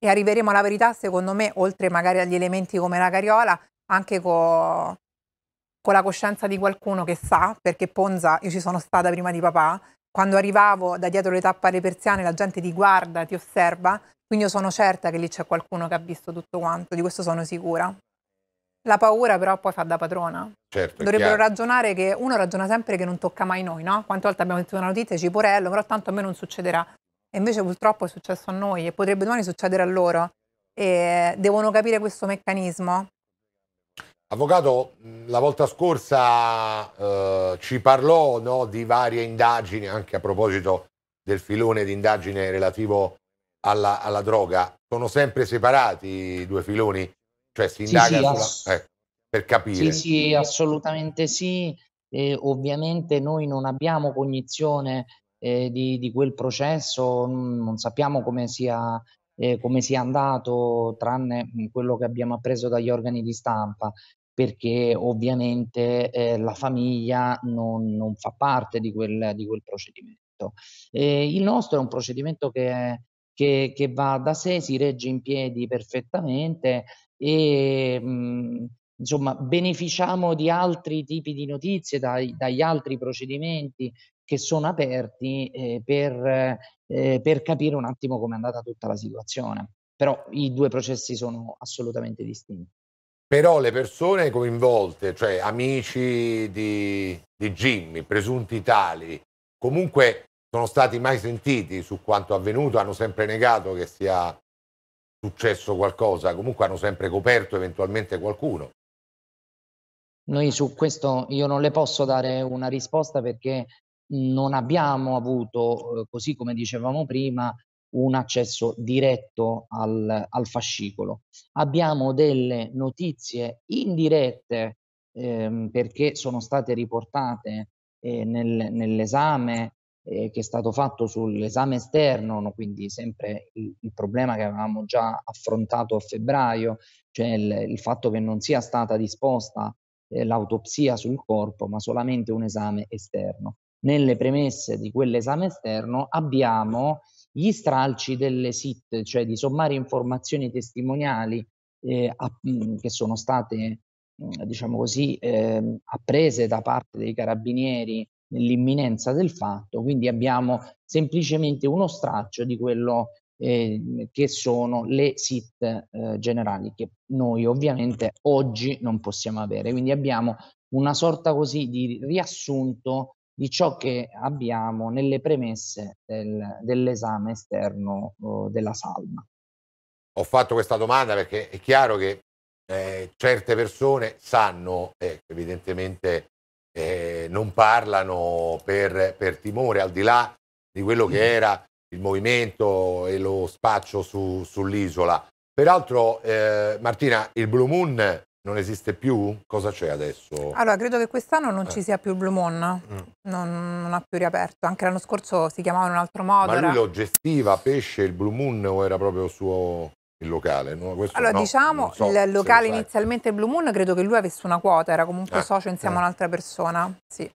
e arriveremo alla verità, secondo me, oltre magari agli elementi come la cariola, anche con, con la coscienza di qualcuno che sa, perché Ponza, io ci sono stata prima di papà, quando arrivavo da dietro le tappe alle persiane la gente ti guarda, ti osserva, quindi io sono certa che lì c'è qualcuno che ha visto tutto quanto, di questo sono sicura. La paura però poi fa da padrona. Certo, Dovrebbero ragionare che uno ragiona sempre che non tocca mai noi, no? Quante volte abbiamo detto una notizia, Ciporello, però tanto a me non succederà. E invece purtroppo è successo a noi e potrebbe domani succedere a loro. E devono capire questo meccanismo. Avvocato, la volta scorsa eh, ci parlò no, di varie indagini, anche a proposito del filone di indagine relativo alla, alla droga. Sono sempre separati i due filoni? Cioè si indaga sì, sì, sulla... eh, per capire? Sì, sì, assolutamente sì. E ovviamente noi non abbiamo cognizione eh, di, di, quel processo, non sappiamo come sia, eh, come sia andato, tranne mm, quello che abbiamo appreso dagli organi di stampa, perché ovviamente eh, la famiglia non, non, fa parte di quel, di quel procedimento. il nostro è un procedimento che, che, che, va da sé, si regge in piedi perfettamente e mh, mm, insomma, beneficiamo di altri tipi di notizie, dai, dagli altri procedimenti che sono aperti eh, per, eh, per capire un attimo come è andata tutta la situazione. Però i due processi sono assolutamente distinti. Però le persone coinvolte, cioè amici di, di Jimmy, presunti tali, comunque sono stati mai sentiti su quanto avvenuto, hanno sempre negato che sia successo qualcosa, comunque hanno sempre coperto eventualmente qualcuno. Noi su questo io non le posso dare una risposta perché non abbiamo avuto, uhm, così come dicevamo prima, un accesso diretto al, al fascicolo. Abbiamo delle notizie indirette ehm, perché sono state riportate eh, nel, nell'esame eh, che è stato fatto sull'esame esterno, no? quindi sempre il, il, problema che avevamo già affrontato a febbraio, cioè il, il fatto che non sia stata disposta eh, l'autopsia sul corpo, ma solamente un esame esterno nelle premesse di quell'esame esterno abbiamo gli stralci delle SIT, cioè di sommare informazioni testimoniali eh, a, mm, che sono state, mm, diciamo così, eh, apprese da parte dei carabinieri nell'imminenza del fatto, quindi abbiamo semplicemente uno straccio di quello eh, che sono le SIT eh, generali che noi ovviamente oggi non possiamo avere, quindi abbiamo una sorta così di riassunto di ciò che abbiamo nelle premesse del, dell'esame esterno eh, della salma. Ho fatto questa domanda perché è chiaro che eh, certe persone sanno, eh, evidentemente eh, non parlano per, per, timore, al di là di quello che mm. era il movimento e lo spaccio su, sull'isola. Peraltro, eh, Martina, il Blue Moon non esiste più? Cosa c'è adesso? Allora, credo che quest'anno non eh. ci sia più il Blue Moon, mm. non, non, ha più riaperto. Anche l'anno scorso si chiamava in un altro modo. Ma lui era... lo gestiva, pesce, il Blue Moon o era proprio suo il locale? No? allora, no, diciamo, so il locale inizialmente il Blue Moon, credo che lui avesse una quota, era comunque eh. socio insieme eh. a un'altra persona, sì.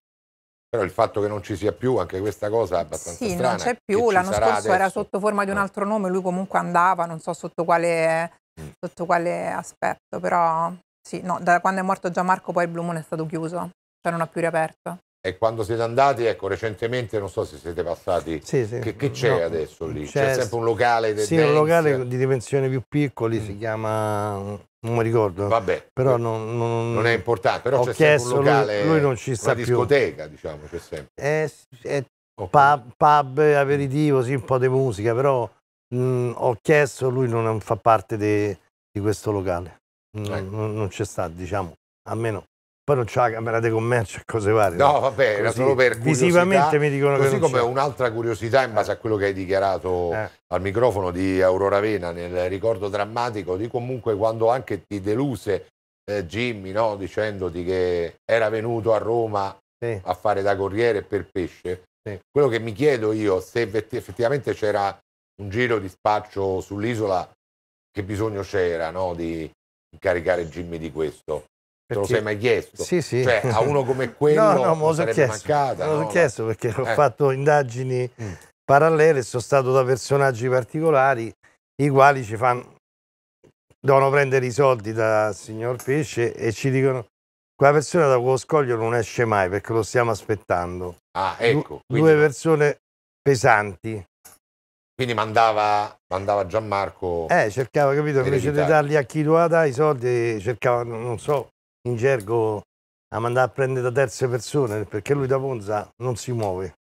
Però il fatto che non ci sia più, anche questa cosa è abbastanza sì, Sì, non c'è più, l'anno scorso adesso? era sotto forma di un eh. altro nome, lui comunque andava, non so sotto quale, mm. sotto quale aspetto, però sì, no, da quando è morto Gianmarco poi il Blue Moon è stato chiuso, cioè non ha più riaperto. E quando siete andati, ecco, recentemente, non so se siete passati, sì, sì. che, c'è no, adesso lì? C'è, sempre un locale Sì, dance. un locale di dimensioni più piccoli, mm. si chiama non mi ricordo. Vabbè, però eh, non, non, non è importante, però c'è sempre un locale, lui, lui non ci sta una discoteca, più. diciamo, c'è sempre. È, eh, è eh, okay. pub, aperitivo, sì, un po' di musica, però mh, mm, ho chiesto, lui non fa parte di questo locale non, ecco. non ci sta, diciamo, almeno poi non c'è la Camera di Commercio e cose varie. No, vabbè, era solo per curiosità. Visivamente mi dicono così che Così come un'altra curiosità in base a quello che hai dichiarato eh. al microfono di Aurora Vena nel ricordo drammatico di comunque quando anche ti deluse eh, Jimmy, no? dicendoti che era venuto a Roma sì. a fare da corriere per pesce. Sì. Quello che mi chiedo io, se effettivamente c'era un giro di spaccio sull'isola, che bisogno c'era no? di incaricare Jimmy di questo? Perché? Te lo sei mai chiesto? Sì, sì. Cioè, a uno come quello no, no, me chiesto. mancata. Me lo sono no? chiesto perché eh. ho fatto indagini mm. parallele, sono stato da personaggi particolari i quali ci fanno devono prendere i soldi dal signor Pesce e ci dicono quella persona da quello scoglio non esce mai perché lo stiamo aspettando. Ah, ecco. Du quindi... Due persone pesanti quindi mandava, mandava Gianmarco. Eh, cercava, capito? Invece di dargli a chi doveva dare i soldi, cercava, non so, in gergo a mandare a prendere da terze persone perché lui da Ponza non si muove.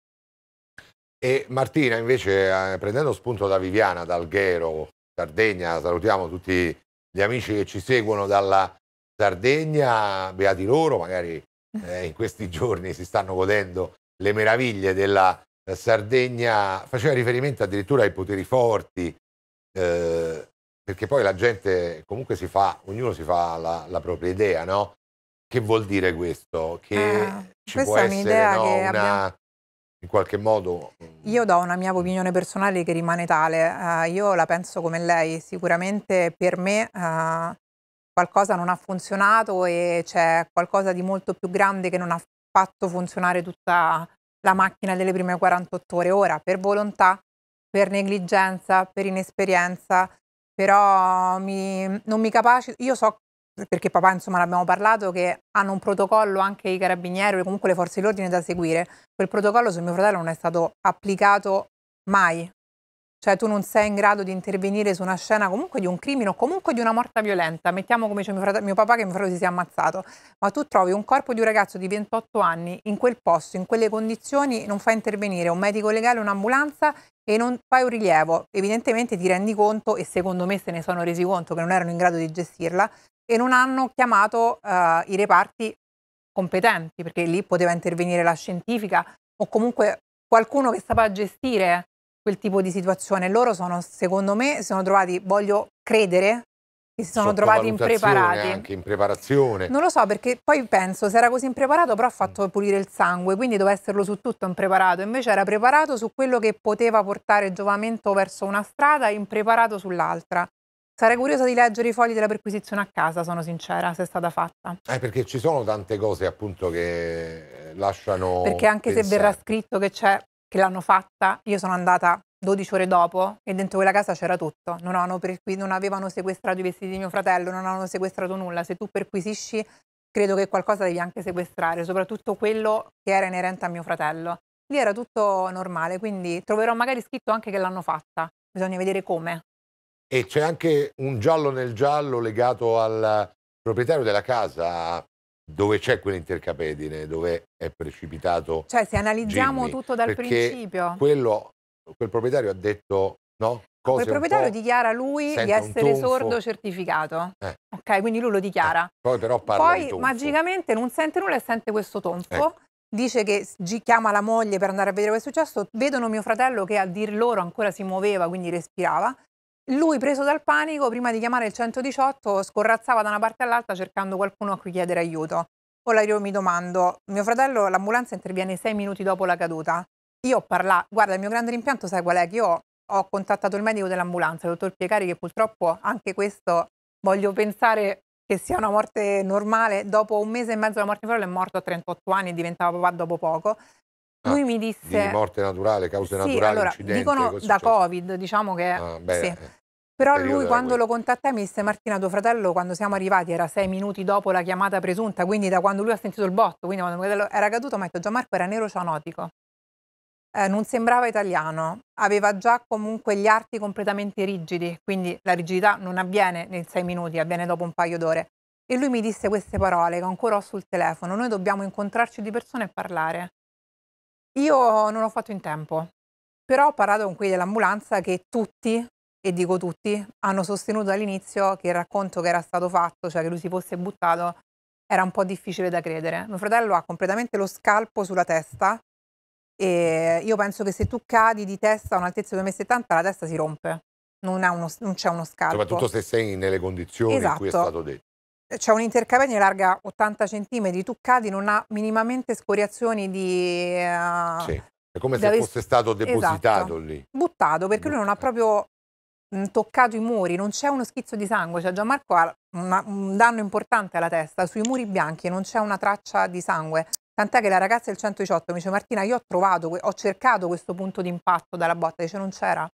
E Martina invece eh, prendendo spunto da Viviana, dal Ghero, Sardegna, salutiamo tutti gli amici che ci seguono dalla Sardegna, beati loro, magari eh, in questi giorni si stanno godendo le meraviglie della Sardegna. Sardegna faceva riferimento addirittura ai poteri forti, eh, perché poi la gente comunque si fa, ognuno si fa la, la propria idea, no? Che vuol dire questo? Che ah, ci può essere no, una... Abbiamo in qualche modo. Mm, io do una mia opinione personale che rimane tale, uh, io la penso come lei, sicuramente per me uh, qualcosa non ha funzionato e c'è qualcosa di molto più grande che non ha fatto funzionare tutta la macchina delle prime 48 ore. Ora, per volontà, per negligenza, per inesperienza, però mi, non mi capaci. io so perché papà insomma l'abbiamo parlato che hanno un protocollo anche i carabinieri o comunque le forze dell'ordine da seguire. Quel protocollo su mio fratello non è stato applicato mai, cioè tu non sei in grado di intervenire su una scena comunque di un crimine o comunque di una morta violenta, mettiamo come dice mio, fratello, mio papà che mio fratello si sia ammazzato, ma tu trovi un corpo di un ragazzo di 28 anni in quel posto, in quelle condizioni, non fai intervenire un medico legale, un'ambulanza e non fai un rilievo, evidentemente ti rendi conto e secondo me se ne sono resi conto che non erano in grado di gestirla e non hanno chiamato uh, i reparti competenti perché lì poteva intervenire la scientifica o comunque qualcuno che sapeva gestire quel tipo di situazione. Loro sono, secondo me, si sono trovati, voglio credere, che si sono trovati impreparati. Anche in preparazione. Non lo so, perché poi penso, se era così impreparato, però ha fatto mm. pulire il sangue, quindi doveva esserlo su tutto impreparato. Invece era preparato su quello che poteva portare giovamento verso una strada, impreparato sull'altra. Sarei curiosa di leggere i fogli della perquisizione a casa, sono sincera, se è stata fatta. Eh, perché ci sono tante cose appunto che eh, lasciano. Perché anche pensare. se verrà scritto che c'è che l'hanno fatta, io sono andata 12 ore dopo e dentro quella casa c'era tutto. Non, hanno non avevano sequestrato i vestiti di mio fratello, non avevano sequestrato nulla. Se tu perquisisci, credo che qualcosa devi anche sequestrare, soprattutto quello che era inerente a mio fratello. Lì era tutto normale, quindi troverò magari scritto anche che l'hanno fatta. Bisogna vedere come. E c'è anche un giallo nel giallo legato al proprietario della casa, dove c'è quell'intercapedine, dove è precipitato. Cioè, se analizziamo Jimmy, tutto dal principio. Quello, quel proprietario ha detto no. Cose quel proprietario dichiara lui di essere sordo certificato. Eh. Ok, quindi lui lo dichiara. Eh. Poi però parla Poi magicamente non sente nulla e sente questo tonfo. Eh. Dice che chiama la moglie per andare a vedere cosa è successo. Vedono mio fratello che a dir loro ancora si muoveva, quindi respirava. Lui, preso dal panico, prima di chiamare il 118, scorrazzava da una parte all'altra cercando qualcuno a cui chiedere aiuto. Ora io mi domando, mio fratello, l'ambulanza interviene sei minuti dopo la caduta. Io ho parlato, guarda, il mio grande rimpianto sai qual è? Che io ho contattato il medico dell'ambulanza, il dottor Piecari, che purtroppo anche questo voglio pensare che sia una morte normale. Dopo un mese e mezzo la morte di fratello è morto a 38 anni, e diventava papà dopo poco. Ah, lui mi disse... Di morte naturale, cause sì, naturali, allora, Dicono da Covid, diciamo che... Ah, beh, sì. Eh, Però lui quando lo contattai mi disse Martina tuo fratello quando siamo arrivati era sei minuti dopo la chiamata presunta, quindi da quando lui ha sentito il botto, quindi quando mio fratello era caduto mi ha detto Gianmarco era nero cianotico, eh, non sembrava italiano, aveva già comunque gli arti completamente rigidi, quindi la rigidità non avviene nei sei minuti, avviene dopo un paio d'ore. E lui mi disse queste parole che ancora ho sul telefono, noi dobbiamo incontrarci di persona e parlare. Io non ho fatto in tempo, però ho parlato con quelli dell'ambulanza che tutti, e dico tutti, hanno sostenuto all'inizio che il racconto che era stato fatto, cioè che lui si fosse buttato, era un po' difficile da credere. Mio fratello ha completamente lo scalpo sulla testa e io penso che se tu cadi di testa a un'altezza di 2,70 m la testa si rompe. Non, uno, non c'è uno scalpo. Soprattutto se sei nelle condizioni esatto. in cui è esatto. stato detto. Eh, c'è un un'intercaviglia larga 80 cm, tu cadi, non ha minimamente scoriazioni di... Uh, sì, è come se fosse stato esatto. depositato esatto. lì. Buttato, perché Buttato. lui non ha proprio mm, toccato i muri, non c'è uno schizzo di sangue, cioè Gianmarco ha una, un danno importante alla testa, sui muri bianchi non c'è una traccia di sangue. Tant'è che la ragazza del 118 mi dice Martina io ho trovato, ho cercato questo punto di impatto dalla botta, dice non c'era.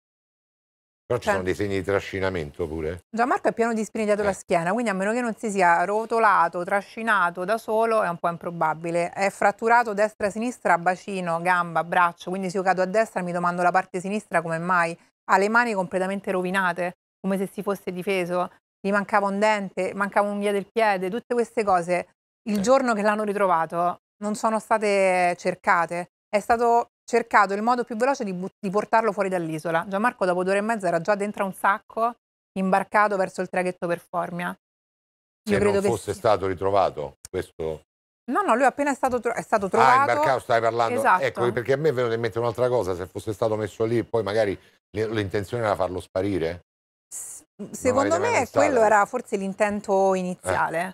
Però ci sono cioè dei segni di trascinamento pure. Gianmarco è pieno di spine dietro eh. la schiena, quindi a meno che non si sia rotolato, trascinato da solo, è un po' improbabile. È fratturato destra, sinistra, bacino, gamba, braccio, quindi se io cado a destra mi domando la parte sinistra come mai. Ha le mani completamente rovinate, come se si fosse difeso. Gli mancava un dente, mancava un via del piede, tutte queste cose. Il eh. giorno che l'hanno ritrovato non sono state cercate. È stato cercato il modo più veloce di, di portarlo fuori dall'isola. Gianmarco dopo due ore e mezza era già dentro un sacco, imbarcato verso il traghetto per Formia. Io Se credo non fosse che... stato ritrovato questo... No, no, lui appena è stato, tro è stato ah, trovato... Ah, imbarcato, stai parlando. Esatto. Ecco, perché a me è venuto in mente un'altra cosa, se fosse stato messo lì, poi magari l'intenzione era farlo sparire? S secondo me quello era forse l'intento iniziale. Eh.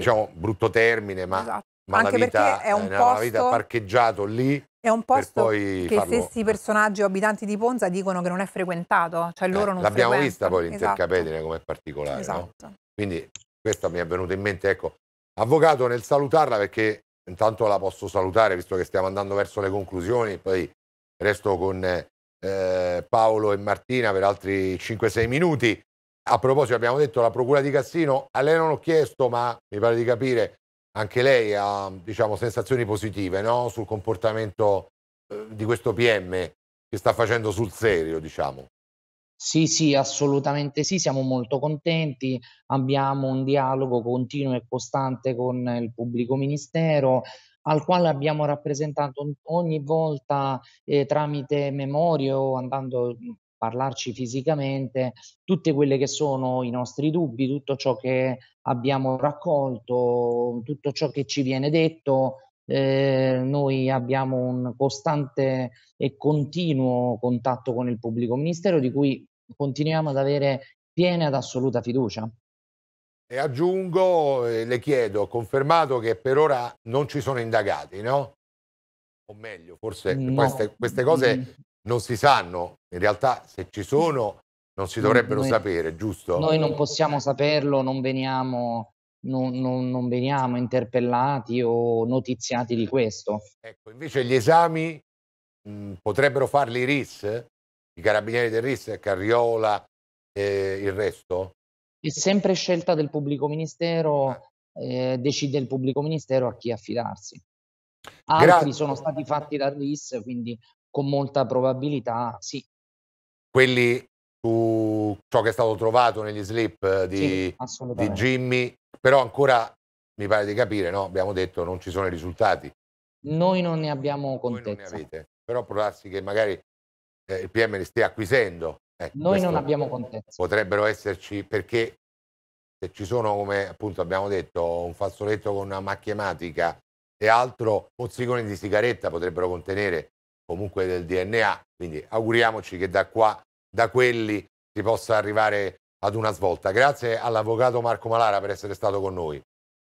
Diciamo, brutto termine, ma... Esatto. Ma Anche la vita, perché è eh, un posto... La vita parcheggiato lì è un posto che farlo... stessi personaggi o abitanti di Ponza dicono che non è frequentato, cioè eh, loro eh, non L'abbiamo vista poi l'intercapedine esatto. come particolare, esatto. no? Quindi questo mi è venuto in mente, ecco, avvocato nel salutarla perché intanto la posso salutare visto che stiamo andando verso le conclusioni, poi resto con eh, Paolo e Martina per altri 5-6 minuti. A proposito abbiamo detto la procura di Cassino, a lei non ho chiesto ma mi pare di capire anche lei ha diciamo, sensazioni positive no? sul comportamento eh, di questo PM che sta facendo sul serio, diciamo. Sì, sì, assolutamente sì, siamo molto contenti, abbiamo un dialogo continuo e costante con il pubblico ministero, al quale abbiamo rappresentato ogni volta eh, tramite memorie o andando parlarci fisicamente, tutte quelle che sono i nostri dubbi, tutto ciò che abbiamo raccolto, tutto ciò che ci viene detto. Eh, noi abbiamo un costante e continuo contatto con il pubblico ministero di cui continuiamo ad avere piena ed assoluta fiducia. E aggiungo, eh, le chiedo, confermato che per ora non ci sono indagati, no? O meglio, forse no. queste, queste, cose mm non si sanno, in realtà se ci sono non si dovrebbero noi, sapere, giusto? Noi non possiamo saperlo, non veniamo, non, non, non veniamo interpellati o notiziati di questo. Ecco, invece gli esami mh, mm, potrebbero farli i RIS, i carabinieri del RIS, Carriola e il resto? È sempre scelta del pubblico ministero, ah. eh, decide il pubblico ministero a chi affidarsi. Altri Grazie. sono stati fatti dal RIS, quindi con molta probabilità sì. Quelli su ciò che è stato trovato negli slip eh, di, sì, di Jimmy, però ancora mi pare di capire, no? abbiamo detto non ci sono i risultati. Noi non ne abbiamo contezza. Ne avete, però provarsi che magari eh, il PM li stia acquisendo. Eh, Noi non abbiamo contezza. Potrebbero esserci perché se ci sono, come appunto abbiamo detto, un fazzoletto con una macchiematica e altro mozziconi di sigaretta potrebbero contenere comunque del DNA. Quindi auguriamoci che da qua, da quelli, si possa arrivare ad una svolta. Grazie all'avvocato Marco Malara per essere stato con noi.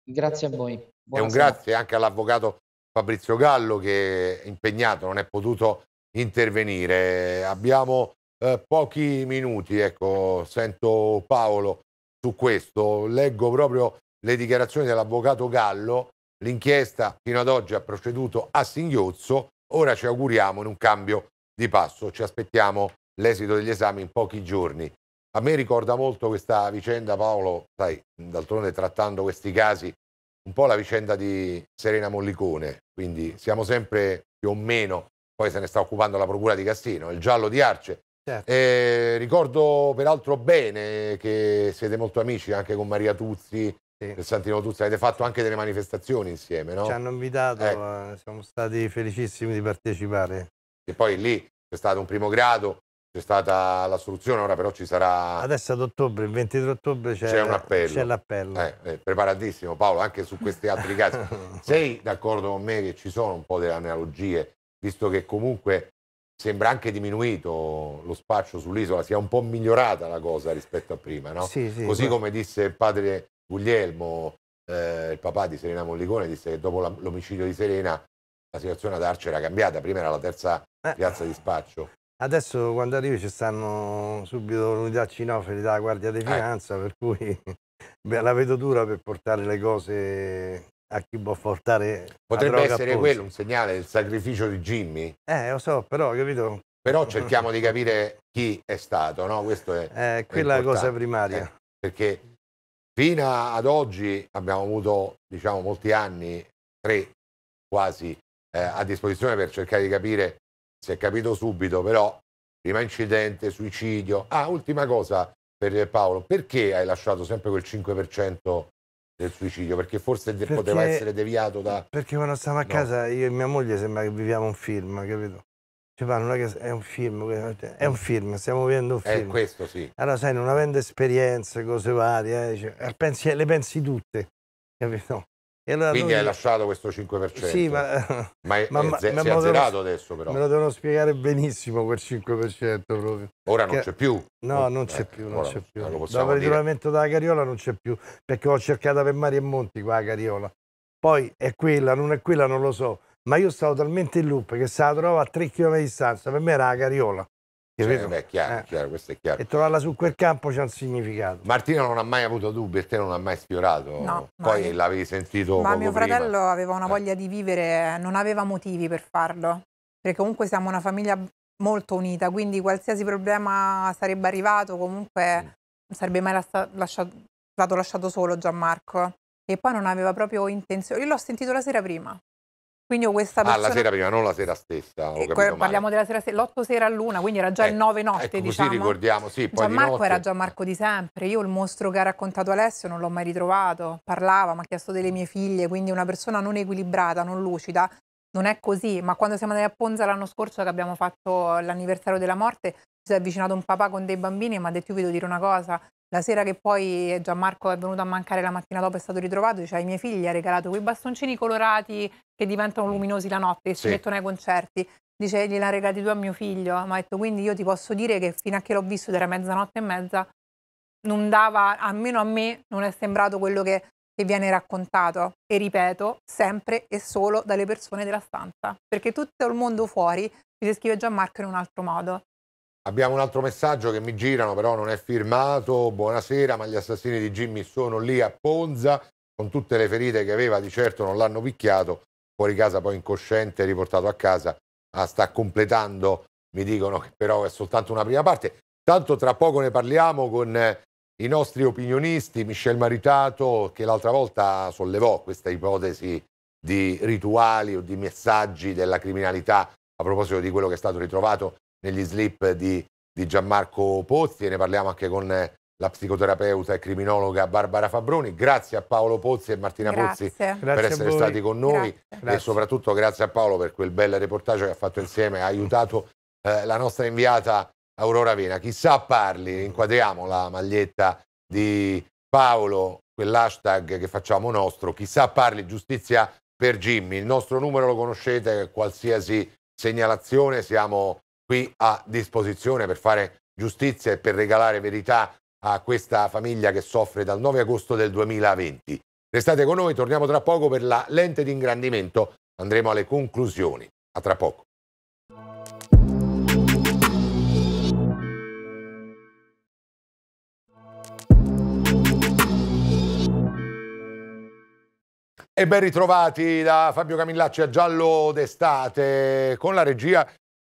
Grazie a voi. Buona e un grazie anche all'avvocato Fabrizio Gallo che è impegnato, non è potuto intervenire. Abbiamo eh, pochi minuti, ecco, sento Paolo su questo. Leggo proprio le dichiarazioni dell'avvocato Gallo. L'inchiesta fino ad oggi ha proceduto a singhiozzo, Ora ci auguriamo in un cambio di passo, ci aspettiamo l'esito degli esami in pochi giorni. A me ricorda molto questa vicenda, Paolo, sai, d'altronde trattando questi casi, un po' la vicenda di Serena Mollicone, quindi siamo sempre più o meno, poi se ne sta occupando la Procura di Cassino, il giallo di Arce. Certo. Eh, ricordo peraltro bene che siete molto amici anche con Maria Tuzzi, sì. Per Santino Tuzzi avete fatto anche delle manifestazioni insieme, no? Ci hanno invitato, eh. siamo stati felicissimi di partecipare. E poi lì c'è stato un primo grado, c'è stata la soluzione, ora però ci sarà... Adesso ad ottobre, il 23 ottobre c'è, l'appello. Eh, eh, preparatissimo Paolo, anche su questi altri casi. Sei d'accordo con me che ci sono un po' delle analogie, visto che comunque sembra anche diminuito lo spaccio sull'isola, sia un po' migliorata la cosa rispetto a prima, no? Sì, sì, Così ma... come disse il padre Guglielmo, eh, il papà di Serena Mollicone, disse che dopo l'omicidio di Serena la situazione ad Arce era cambiata, prima era la terza eh. piazza di spaccio. Adesso quando arrivi ci stanno subito l'unità cinofili dalla Guardia di eh. Finanza, eh. per cui beh, la vedo dura per portare le cose a chi può portare Potrebbe essere quello un segnale del sacrificio di Jimmy? Eh, lo so, però capito. Però cerchiamo di capire chi è stato, no? Questo è. Eh, quella è cosa primaria. Eh, perché Fino ad oggi abbiamo avuto diciamo, molti anni, tre quasi, eh, a disposizione per cercare di capire, si è capito subito, però prima incidente, suicidio. Ah, ultima cosa per Paolo, perché hai lasciato sempre quel 5% del suicidio? Perché forse perché, poteva essere deviato da... Perché quando stiamo a no. casa io e mia moglie sembra che viviamo un film, capito? Cioè, non è che è un film, è un film, stiamo vedendo un film. Eh, questo sì. Allora, sai, non avendo esperienze, cose varie, eh, cioè, pensi, le pensi tutte, capito? Allora Quindi lui... hai lasciato questo 5%. Sì, ma, ma, è, ma, ma si è azzerato devo, adesso però. Me lo devono spiegare benissimo quel 5% proprio. Ora non c'è più. No, oh, non c'è eh, più, non c'è più. Dopo il ritrovamento della Cariola non c'è più, perché ho cercato per Mari e Monti qua la Cariola. Poi è quella, non è quella, non lo so ma io stavo talmente in loop che se la trovo a 3 km di distanza, per me era la cariola. Cioè, beh, chiaro, eh. chiaro, questo è chiaro. E trovarla su quel campo c'ha un significato. Martino non ha mai avuto dubbi e te non ha mai sfiorato. No, Poi l'avevi sentito. Ma mio fratello prima. aveva una eh. voglia di vivere, non aveva motivi per farlo. Perché comunque siamo una famiglia molto unita, quindi qualsiasi problema sarebbe arrivato, comunque mm. non sarebbe mai lasciato, stato lasciato solo Gianmarco. E poi non aveva proprio intenzione. Io l'ho sentito la sera prima. Quindi questa persona... Ah, la sera prima, non la sera stessa. Eh, parliamo della sera stessa, l'otto sera a luna, quindi era già eh, nove notte, ecco, diciamo. Così ricordiamo, sì. Poi Gianmarco notte... era Gianmarco di sempre. Io il mostro che ha raccontato Alessio non l'ho mai ritrovato. Parlava, mi ha chiesto delle mie figlie, quindi una persona non equilibrata, non lucida. Non è così, ma quando siamo andati a Ponza l'anno scorso che abbiamo fatto l'anniversario della morte, si è avvicinato un papà con dei bambini e mi ha detto io vi devo dire una cosa, la sera che poi eh, Gianmarco è venuto a mancare la mattina dopo è stato ritrovato, dice ai miei figli ha regalato quei bastoncini colorati che diventano luminosi la notte e si mettono ai concerti. Dice gliel'ha regalati tu a mio figlio, mi ha detto quindi io ti posso dire che fino a che l'ho visto era mezzanotte e mezza, non dava, almeno a me non è sembrato quello che, che viene raccontato e ripeto sempre e solo dalle persone della stanza, perché tutto il mondo fuori si descrive Gianmarco in un altro modo. Abbiamo un altro messaggio che mi girano, però non è firmato. Buonasera, ma gli assassini di Jimmy sono lì a Ponza, con tutte le ferite che aveva, di certo non l'hanno picchiato, fuori casa poi incosciente, riportato a casa. Ah, sta completando, mi dicono che però è soltanto una prima parte. Tanto tra poco ne parliamo con eh, i nostri opinionisti, Michel Maritato, che l'altra volta sollevò questa ipotesi di rituali o di messaggi della criminalità a proposito di quello che è stato ritrovato negli slip di, di Gianmarco Pozzi e ne parliamo anche con eh, la psicoterapeuta e criminologa Barbara Fabroni. Grazie a Paolo Pozzi e Martina grazie. Pozzi grazie per essere stati con noi grazie. e soprattutto grazie a Paolo per quel bel reportage che ha fatto insieme, ha aiutato eh, la nostra inviata Aurora Vena. Chissà parli, inquadriamo la maglietta di Paolo, quell'hashtag che facciamo nostro, chissà parli giustizia per Jimmy. Il nostro numero lo conoscete, qualsiasi segnalazione siamo qui a disposizione per fare giustizia e per regalare verità a questa famiglia che soffre dal 9 agosto del 2020. Restate con noi, torniamo tra poco per la lente di ingrandimento, andremo alle conclusioni. A tra poco. E ben ritrovati da Fabio Camillacci a Giallo d'estate con la regia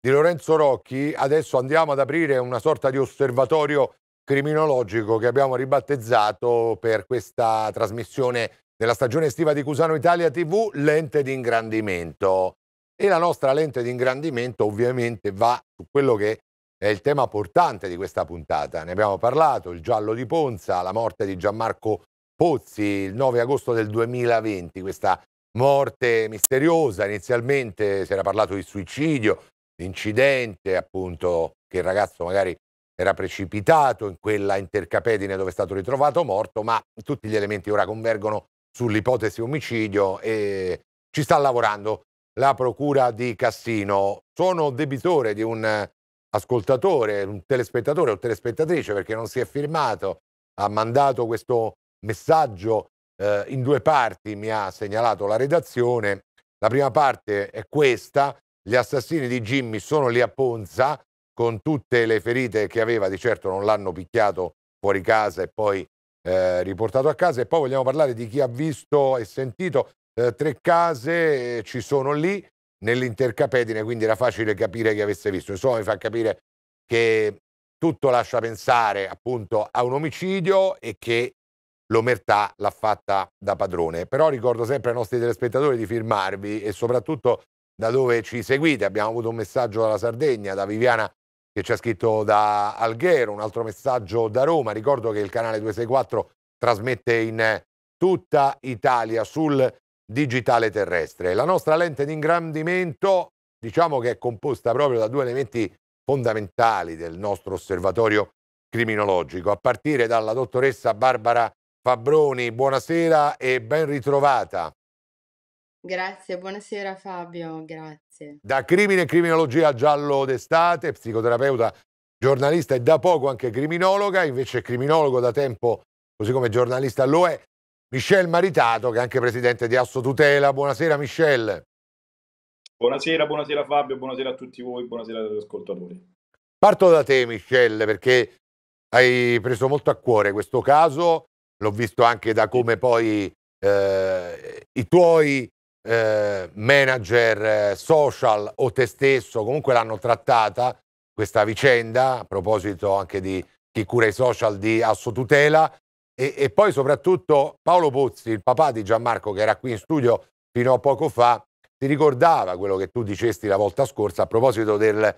di Lorenzo Rocchi, adesso andiamo ad aprire una sorta di osservatorio criminologico che abbiamo ribattezzato per questa trasmissione della stagione estiva di Cusano Italia TV, Lente di ingrandimento. E la nostra lente di ingrandimento ovviamente va su quello che è il tema portante di questa puntata. Ne abbiamo parlato, il giallo di Ponza, la morte di Gianmarco Pozzi il 9 agosto del 2020, questa morte misteriosa, inizialmente si era parlato di suicidio, l'incidente, appunto che il ragazzo magari era precipitato in quella intercapedine dove è stato ritrovato morto, ma tutti gli elementi ora convergono sull'ipotesi omicidio e ci sta lavorando la procura di Cassino. Sono debitore di un ascoltatore, un telespettatore o telespettatrice perché non si è firmato, ha mandato questo messaggio eh, in due parti, mi ha segnalato la redazione. La prima parte è questa, gli assassini di Jimmy sono lì a Ponza con tutte le ferite che aveva, di certo non l'hanno picchiato fuori casa e poi eh, riportato a casa. E poi vogliamo parlare di chi ha visto e sentito eh, tre case, eh, ci sono lì nell'intercapedine, quindi era facile capire chi avesse visto. Insomma, mi fa capire che tutto lascia pensare appunto a un omicidio e che l'omertà l'ha fatta da padrone. Però ricordo sempre ai nostri telespettatori di firmarvi e soprattutto da dove ci seguite. Abbiamo avuto un messaggio dalla Sardegna, da Viviana che ci ha scritto da Alghero, un altro messaggio da Roma. Ricordo che il canale 264 trasmette in tutta Italia sul digitale terrestre. La nostra lente di ingrandimento diciamo che è composta proprio da due elementi fondamentali del nostro osservatorio criminologico, a partire dalla dottoressa Barbara Fabroni. Buonasera e ben ritrovata. Grazie, buonasera Fabio, grazie. Da Crimine e Criminologia Giallo d'estate, psicoterapeuta, giornalista e da poco anche criminologa, invece criminologo da tempo, così come giornalista lo è, Michel Maritato, che è anche presidente di Asso Tutela. Buonasera Michel. Buonasera, buonasera Fabio, buonasera a tutti voi, buonasera agli ascoltatori. Parto da te Michel, perché hai preso molto a cuore questo caso, l'ho visto anche da come poi eh, i tuoi eh, manager eh, social o te stesso, comunque l'hanno trattata questa vicenda, a proposito anche di chi cura i social di Assotutela e, e poi soprattutto Paolo Pozzi, il papà di Gianmarco che era qui in studio fino a poco fa, ti ricordava quello che tu dicesti la volta scorsa a proposito del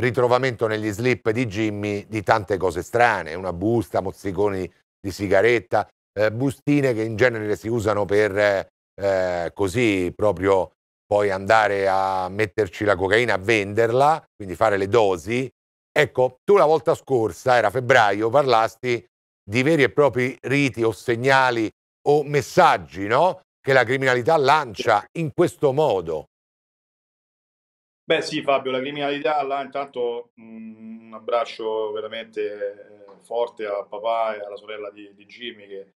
ritrovamento negli slip di Jimmy di tante cose strane, una busta, mozziconi di sigaretta, eh, bustine che in genere si usano per eh, eh, così proprio poi andare a metterci la cocaina, a venderla, quindi fare le dosi. Ecco, tu la volta scorsa, era febbraio, parlasti di veri e propri riti o segnali o messaggi no? che la criminalità lancia in questo modo. Beh sì Fabio, la criminalità là intanto mm, un abbraccio veramente eh, forte a papà e alla sorella di, di Jimmy che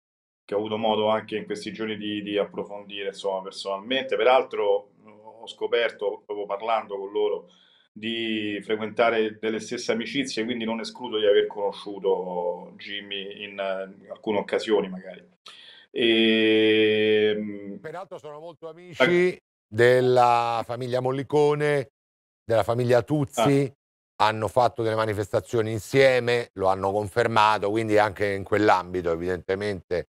che ho avuto modo anche in questi giorni di, di approfondire insomma, personalmente. Peraltro ho scoperto, proprio parlando con loro, di frequentare delle stesse amicizie, quindi non escludo di aver conosciuto Jimmy in, in alcune occasioni magari. E... Ehm, Peraltro sono molto amici della famiglia Mollicone, della famiglia Tuzzi, ah. hanno fatto delle manifestazioni insieme, lo hanno confermato, quindi anche in quell'ambito evidentemente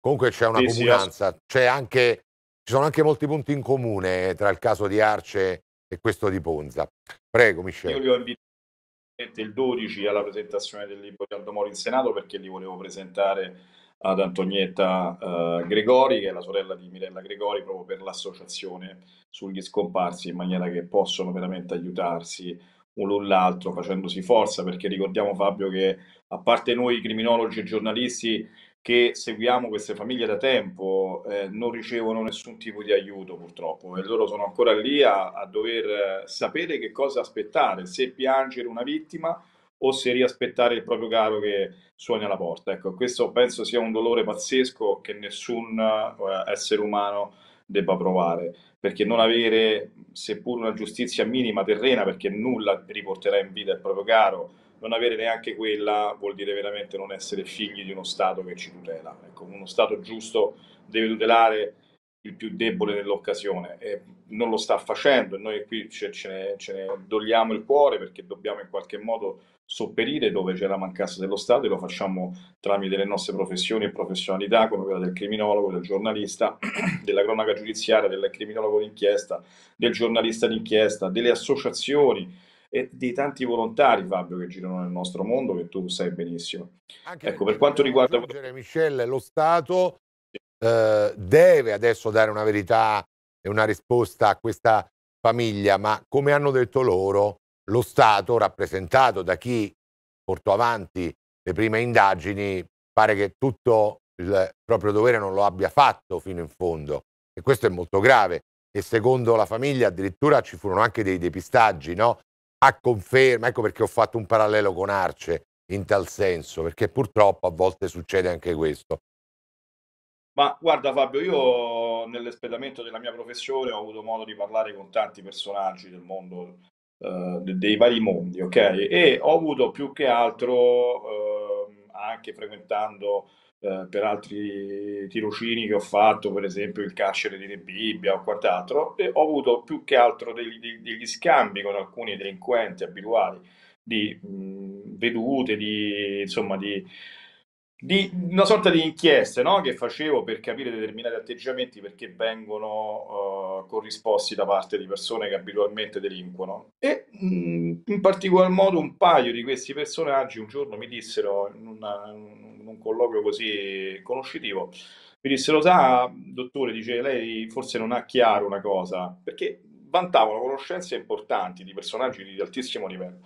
Comunque c'è una sì, comunanza, sì, anche, ci sono anche molti punti in comune tra il caso di Arce e questo di Ponza. Prego, Michele. Io li ho invitati il 12 alla presentazione del libro di Aldo Moro in Senato perché li volevo presentare ad Antonietta eh, Gregori, che è la sorella di Mirella Gregori, proprio per l'associazione sugli scomparsi, in maniera che possono veramente aiutarsi uno o l'altro facendosi forza, perché ricordiamo Fabio che a parte noi criminologi e giornalisti che seguiamo queste famiglie da tempo, eh, non ricevono nessun tipo di aiuto purtroppo e loro sono ancora lì a, a dover eh, sapere che cosa aspettare, se piangere una vittima o se riaspettare il proprio caro che suona alla porta. Ecco, questo penso sia un dolore pazzesco che nessun eh, essere umano debba provare, perché non avere seppur una giustizia minima terrena, perché nulla riporterà in vita il proprio caro, non avere neanche quella vuol dire veramente non essere figli di uno Stato che ci tutela. Ecco, uno Stato giusto deve tutelare il più debole nell'occasione e non lo sta facendo e noi qui ce, ce, ne, ce ne dogliamo il cuore perché dobbiamo in qualche modo sopperire dove c'è la mancanza dello Stato e lo facciamo tramite le nostre professioni e professionalità come quella del criminologo, del giornalista, della cronaca giudiziaria, del criminologo d'inchiesta, del giornalista d'inchiesta, delle associazioni e di tanti volontari, Fabio, che girano nel nostro mondo, che tu sai benissimo. Anche ecco, per quanto riguarda... Michelle, lo Stato eh, deve adesso dare una verità e una risposta a questa famiglia, ma come hanno detto loro, lo Stato rappresentato da chi portò avanti le prime indagini, pare che tutto il proprio dovere non lo abbia fatto fino in fondo e questo è molto grave e secondo la famiglia addirittura ci furono anche dei depistaggi, no? a conferma, ecco perché ho fatto un parallelo con Arce in tal senso, perché purtroppo a volte succede anche questo. Ma guarda Fabio, io nell'espletamento della mia professione ho avuto modo di parlare con tanti personaggi del mondo, eh, dei vari mondi, ok? E ho avuto più che altro, eh, anche frequentando eh, per altri tirocini che ho fatto, per esempio il carcere di Rebibbia o quant'altro, e ho avuto più che altro degli, degli scambi con alcuni delinquenti abituali di mh, vedute, di, insomma, di, di una sorta di inchieste no? che facevo per capire determinati atteggiamenti perché vengono uh, corrisposti da parte di persone che abitualmente delinquono e mh, mm, in particolar modo un paio di questi personaggi un giorno mi dissero in, una, in un colloquio così conoscitivo mi dissero sa dottore dice lei forse non ha chiaro una cosa perché vantavano conoscenze importanti di personaggi di altissimo livello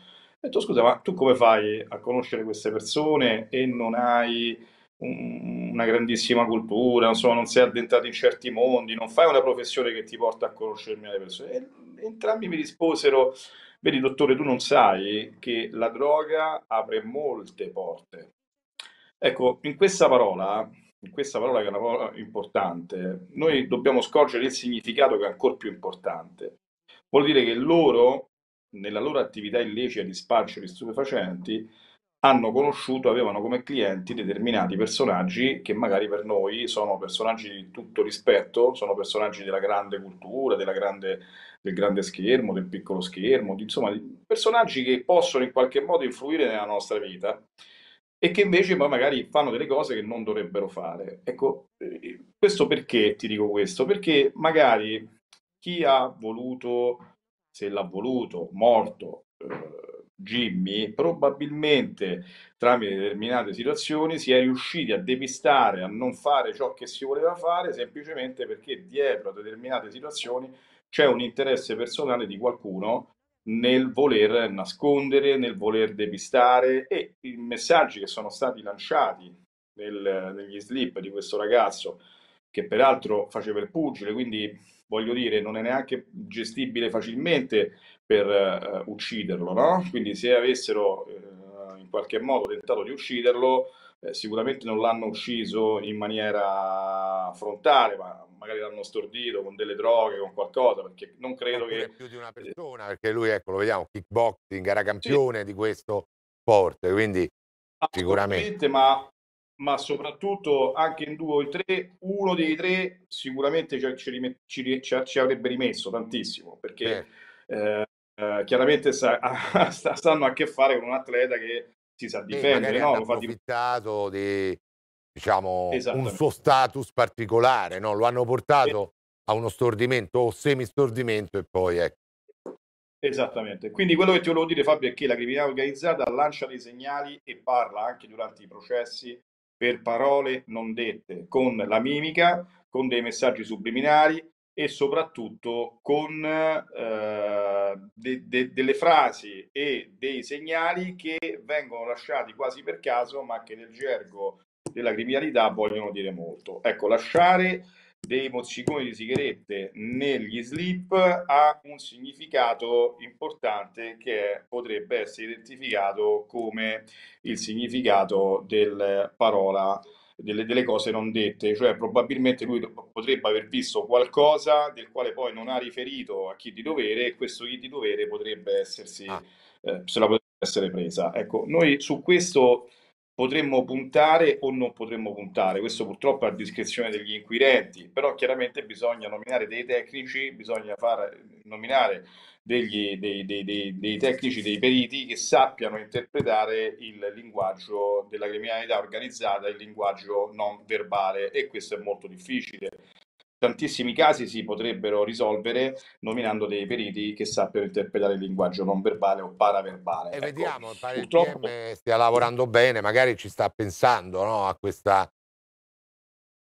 ho detto scusa, ma tu come fai a conoscere queste persone e non hai un- una grandissima cultura, insomma, non sei addentrato in certi mondi, non fai una professione che ti porta a conoscermi le persone? E entrambi mi risposero, vedi dottore, tu non sai che la droga apre molte porte. Ecco, in questa parola, in questa parola che è una parola importante, noi dobbiamo scorgere il significato che è ancora più importante. Vuol dire che loro nella loro attività illecita di spaccio di stupefacenti hanno conosciuto, avevano come clienti determinati personaggi che magari per noi sono personaggi di tutto rispetto, sono personaggi della grande cultura, della grande, del grande schermo, del piccolo schermo, di, insomma, personaggi che possono in qualche modo influire nella nostra vita e che invece poi magari fanno delle cose che non dovrebbero fare. Ecco, eh, questo perché ti dico questo? Perché magari chi ha voluto se l'ha voluto, morto eh, Jimmy, probabilmente tramite determinate situazioni si è riusciti a depistare, a non fare ciò che si voleva fare, semplicemente perché dietro a determinate situazioni c'è un interesse personale di qualcuno nel voler nascondere, nel voler depistare e i messaggi che sono stati lanciati nel, negli slip di questo ragazzo, che peraltro faceva il pugile, quindi voglio dire, non è neanche gestibile facilmente per eh, ucciderlo, no? Quindi se avessero eh, in qualche modo tentato di ucciderlo, eh, sicuramente non l'hanno ucciso in maniera frontale, ma magari l'hanno stordito con delle droghe, con qualcosa, perché non credo che... più di una eh. persona, perché lui, ecco, lo vediamo, kickboxing, era campione sì. di questo sport, quindi sicuramente... Ma ma soprattutto anche in due o in tre, uno dei tre sicuramente ci, rime, ci, ci, ci avrebbe rimesso tantissimo, perché eh, eh, chiaramente sa, a, sta, stanno a che fare con un atleta che si sa difendere, no? Lo fa difendere. di diciamo un suo status particolare, no? Lo hanno portato a uno stordimento o semistordimento e poi ecco. Esattamente, quindi quello che ti volevo dire Fabio è che la criminalità organizzata lancia dei segnali e parla anche durante i processi per parole non dette, con la mimica, con dei messaggi subliminari e soprattutto con eh, de, de, delle frasi e dei segnali che vengono lasciati quasi per caso, ma che nel gergo della criminalità vogliono dire molto. Ecco, lasciare dei mozziconi di sigarette negli slip ha un significato importante che potrebbe essere identificato come il significato del parola delle, delle, cose non dette, cioè probabilmente lui potrebbe aver visto qualcosa del quale poi non ha riferito a chi di dovere e questo chi di dovere potrebbe essersi, ah. eh, se la potrebbe essere presa. Ecco, noi su questo potremmo puntare o non potremmo puntare, questo purtroppo è a discrezione degli inquirenti, però chiaramente bisogna nominare dei tecnici, bisogna far nominare degli, dei, dei, dei, dei, tecnici, dei periti che sappiano interpretare il linguaggio della criminalità organizzata, il linguaggio non verbale e questo è molto difficile tantissimi casi si potrebbero risolvere nominando dei periti che sappiano interpretare il linguaggio non verbale o paraverbale. E ecco, vediamo, pare purtroppo... il stia lavorando bene, magari ci sta pensando no, a questa,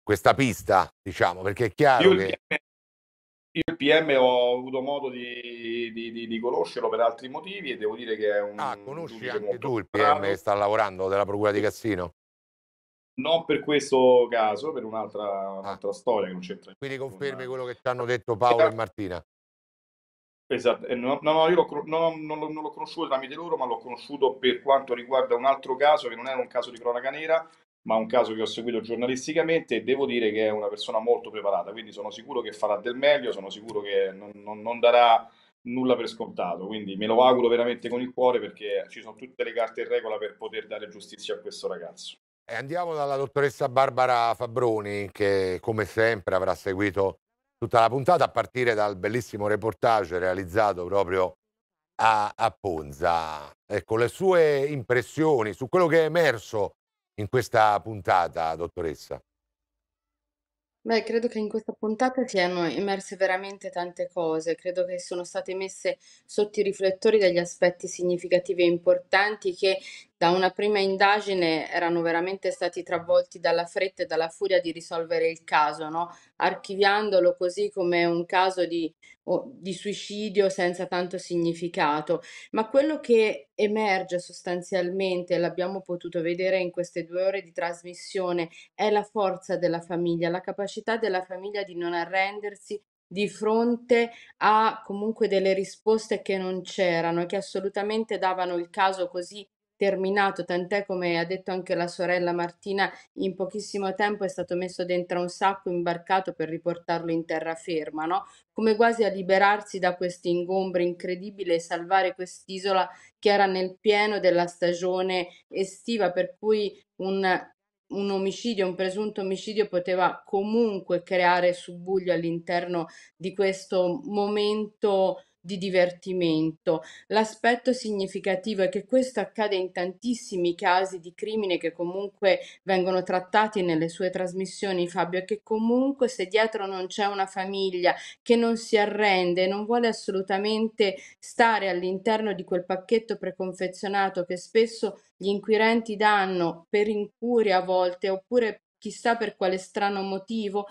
questa, pista, diciamo, perché è chiaro io che... PM, io il PM ho avuto modo di, di, di, di, conoscerlo per altri motivi e devo dire che è un... Ah, conosci anche tu il PM bravo. che sta lavorando della Procura di Cassino? Non per questo caso, per un'altra, un'altra ah. storia che non c'entra. Quindi confermi una... quello che ci hanno eh, detto Paolo esatto. e Martina. Esatto, eh, no, no, io l'ho, no, non, non, l'ho conosciuto tramite loro, ma l'ho conosciuto per quanto riguarda un altro caso che non era un caso di cronaca nera, ma un caso che ho seguito giornalisticamente e devo dire che è una persona molto preparata, quindi sono sicuro che farà del meglio, sono sicuro che non, non, non darà nulla per scontato, quindi me lo auguro veramente con il cuore perché ci sono tutte le carte in regola per poter dare giustizia a questo ragazzo. E andiamo dalla dottoressa Barbara Fabroni, che come sempre avrà seguito tutta la puntata a partire dal bellissimo reportage realizzato proprio a, a Ponza. Ecco, le sue impressioni su quello che è emerso in questa puntata, dottoressa. Beh, credo che in questa puntata siano emerse veramente tante cose, credo che sono state messe sotto i riflettori degli aspetti significativi e importanti che da una prima indagine erano veramente stati travolti dalla fretta e dalla furia di risolvere il caso, no? archiviandolo così come un caso di, di suicidio senza tanto significato. Ma quello che emerge sostanzialmente, l'abbiamo potuto vedere in queste due ore di trasmissione, è la forza della famiglia, la capacità della famiglia di non arrendersi di fronte a comunque delle risposte che non c'erano e che assolutamente davano il caso così terminato, tant'è come ha detto anche la sorella Martina, in pochissimo tempo è stato messo dentro un sacco imbarcato per riportarlo in terraferma, no? come quasi a liberarsi da questo ingombro incredibile e salvare quest'isola che era nel pieno della stagione estiva, per cui un, un omicidio, un presunto omicidio poteva comunque creare subbuglio all'interno di questo momento di divertimento. L'aspetto significativo è che questo accade in tantissimi casi di crimine che comunque vengono trattati nelle sue trasmissioni, Fabio, e che comunque se dietro non c'è una famiglia che non si arrende, non vuole assolutamente stare all'interno di quel pacchetto preconfezionato che spesso gli inquirenti danno per incuria a volte oppure chissà per quale strano motivo,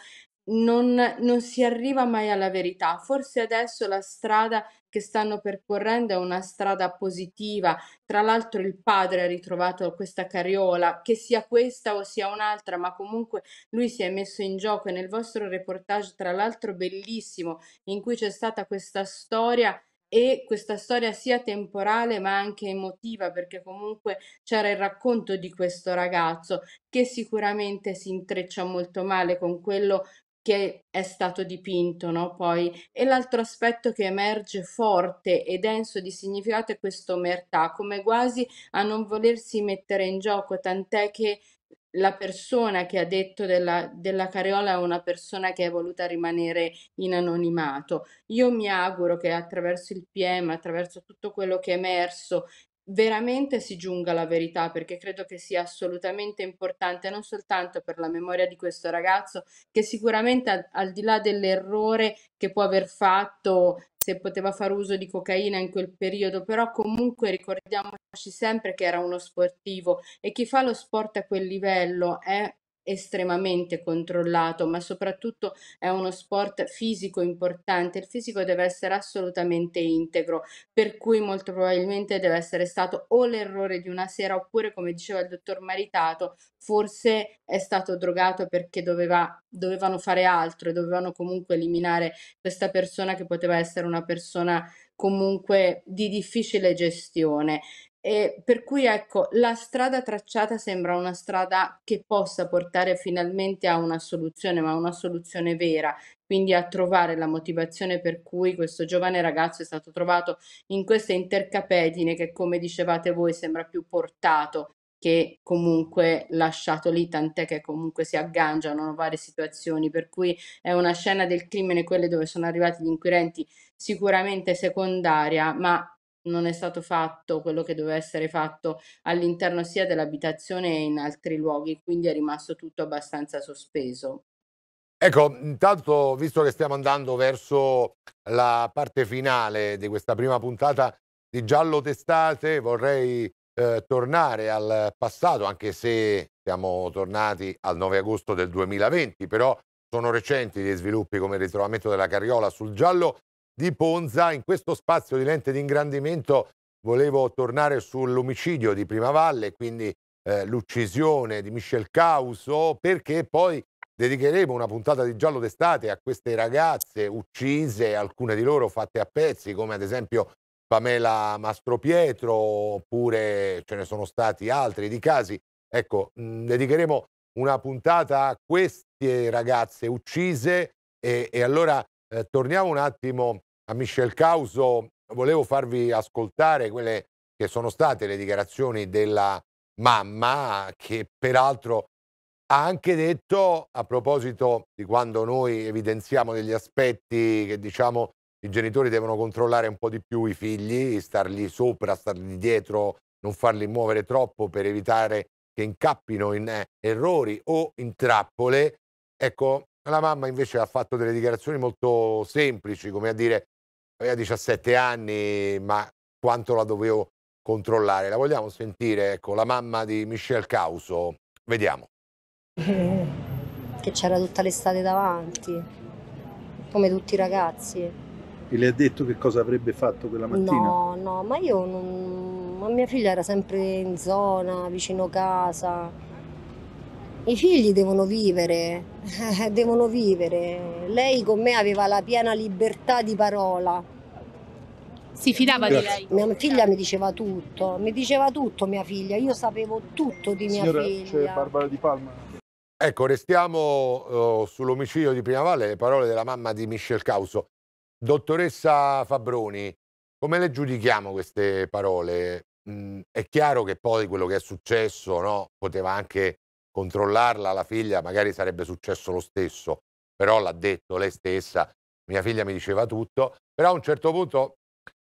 non, non si arriva mai alla verità. Forse adesso la strada che stanno percorrendo è una strada positiva. Tra l'altro il padre ha ritrovato questa carriola, che sia questa o sia un'altra, ma comunque lui si è messo in gioco e nel vostro reportage, tra l'altro bellissimo, in cui c'è stata questa storia e questa storia sia temporale ma anche emotiva perché comunque c'era il racconto di questo ragazzo che sicuramente si intreccia molto male con quello che è stato dipinto, no? Poi. E l'altro aspetto che emerge forte e denso di significato è questa omertà, come quasi a non volersi mettere in gioco, tant'è che la persona che ha detto della, della Careola è una persona che è voluta rimanere in anonimato. Io mi auguro che attraverso il PM, attraverso tutto quello che è emerso veramente si giunga alla verità perché credo che sia assolutamente importante non soltanto per la memoria di questo ragazzo che sicuramente al, di là dell'errore che può aver fatto se poteva fare uso di cocaina in quel periodo però comunque ricordiamoci sempre che era uno sportivo e chi fa lo sport a quel livello è estremamente controllato, ma soprattutto è uno sport fisico importante. Il fisico deve essere assolutamente integro, per cui molto probabilmente deve essere stato o l'errore di una sera, oppure, come diceva il dottor Maritato, forse è stato drogato perché doveva, dovevano fare altro e dovevano comunque eliminare questa persona che poteva essere una persona comunque di difficile gestione. E per cui ecco, la strada tracciata sembra una strada che possa portare finalmente a una soluzione, ma una soluzione vera, quindi a trovare la motivazione per cui questo giovane ragazzo è stato trovato in questa intercapedine che come dicevate voi sembra più portato che comunque lasciato lì, tant'è che comunque si agganciano varie situazioni, per cui è una scena del crimine, quelle dove sono arrivati gli inquirenti, sicuramente secondaria, ma non è stato fatto quello che doveva essere fatto all'interno sia dell'abitazione e in altri luoghi, quindi è rimasto tutto abbastanza sospeso. Ecco, intanto, visto che stiamo andando verso la parte finale di questa prima puntata di Giallo Testate, vorrei eh, tornare al passato, anche se siamo tornati al 9 agosto del 2020, però sono recenti gli sviluppi come il ritrovamento della carriola sul giallo di Ponza. In questo spazio di lente di ingrandimento volevo tornare sull'omicidio di Prima Valle, quindi eh, l'uccisione di Michel Causo, perché poi dedicheremo una puntata di giallo d'estate a queste ragazze uccise, alcune di loro fatte a pezzi, come ad esempio Pamela Mastropietro, oppure ce ne sono stati altri di casi. Ecco, mh, dedicheremo una puntata a queste ragazze uccise e, e allora eh, torniamo un attimo a Michel Causo volevo farvi ascoltare quelle che sono state le dichiarazioni della mamma che peraltro ha anche detto a proposito di quando noi evidenziamo degli aspetti che diciamo i genitori devono controllare un po' di più i figli, stargli sopra, stargli dietro, non farli muovere troppo per evitare che incappino in eh, errori o in trappole. Ecco, la mamma invece ha fatto delle dichiarazioni molto semplici, come a dire Aveva 17 anni, ma quanto la dovevo controllare? La vogliamo sentire, ecco, la mamma di Michel Causo. Vediamo. Mm. Che c'era tutta l'estate davanti, come tutti i ragazzi. E le ha detto che cosa avrebbe fatto quella mattina? No, no, ma io non... Ma mia figlia era sempre in zona, vicino casa i figli devono vivere, devono vivere. Lei con me aveva la piena libertà di parola. Si fidava Grazie. di lei? Mia figlia mi diceva tutto, mi diceva tutto mia figlia, io sapevo tutto di mia Signora, figlia. C'è Barbara Di Palma. Ecco, restiamo uh, sull'omicidio di Primavale, le parole della mamma di Michel Causo. Dottoressa Fabroni, come le giudichiamo queste parole? Mm, è chiaro che poi quello che è successo no, poteva anche controllarla la figlia magari sarebbe successo lo stesso, però l'ha detto lei stessa, mia figlia mi diceva tutto, però a un certo punto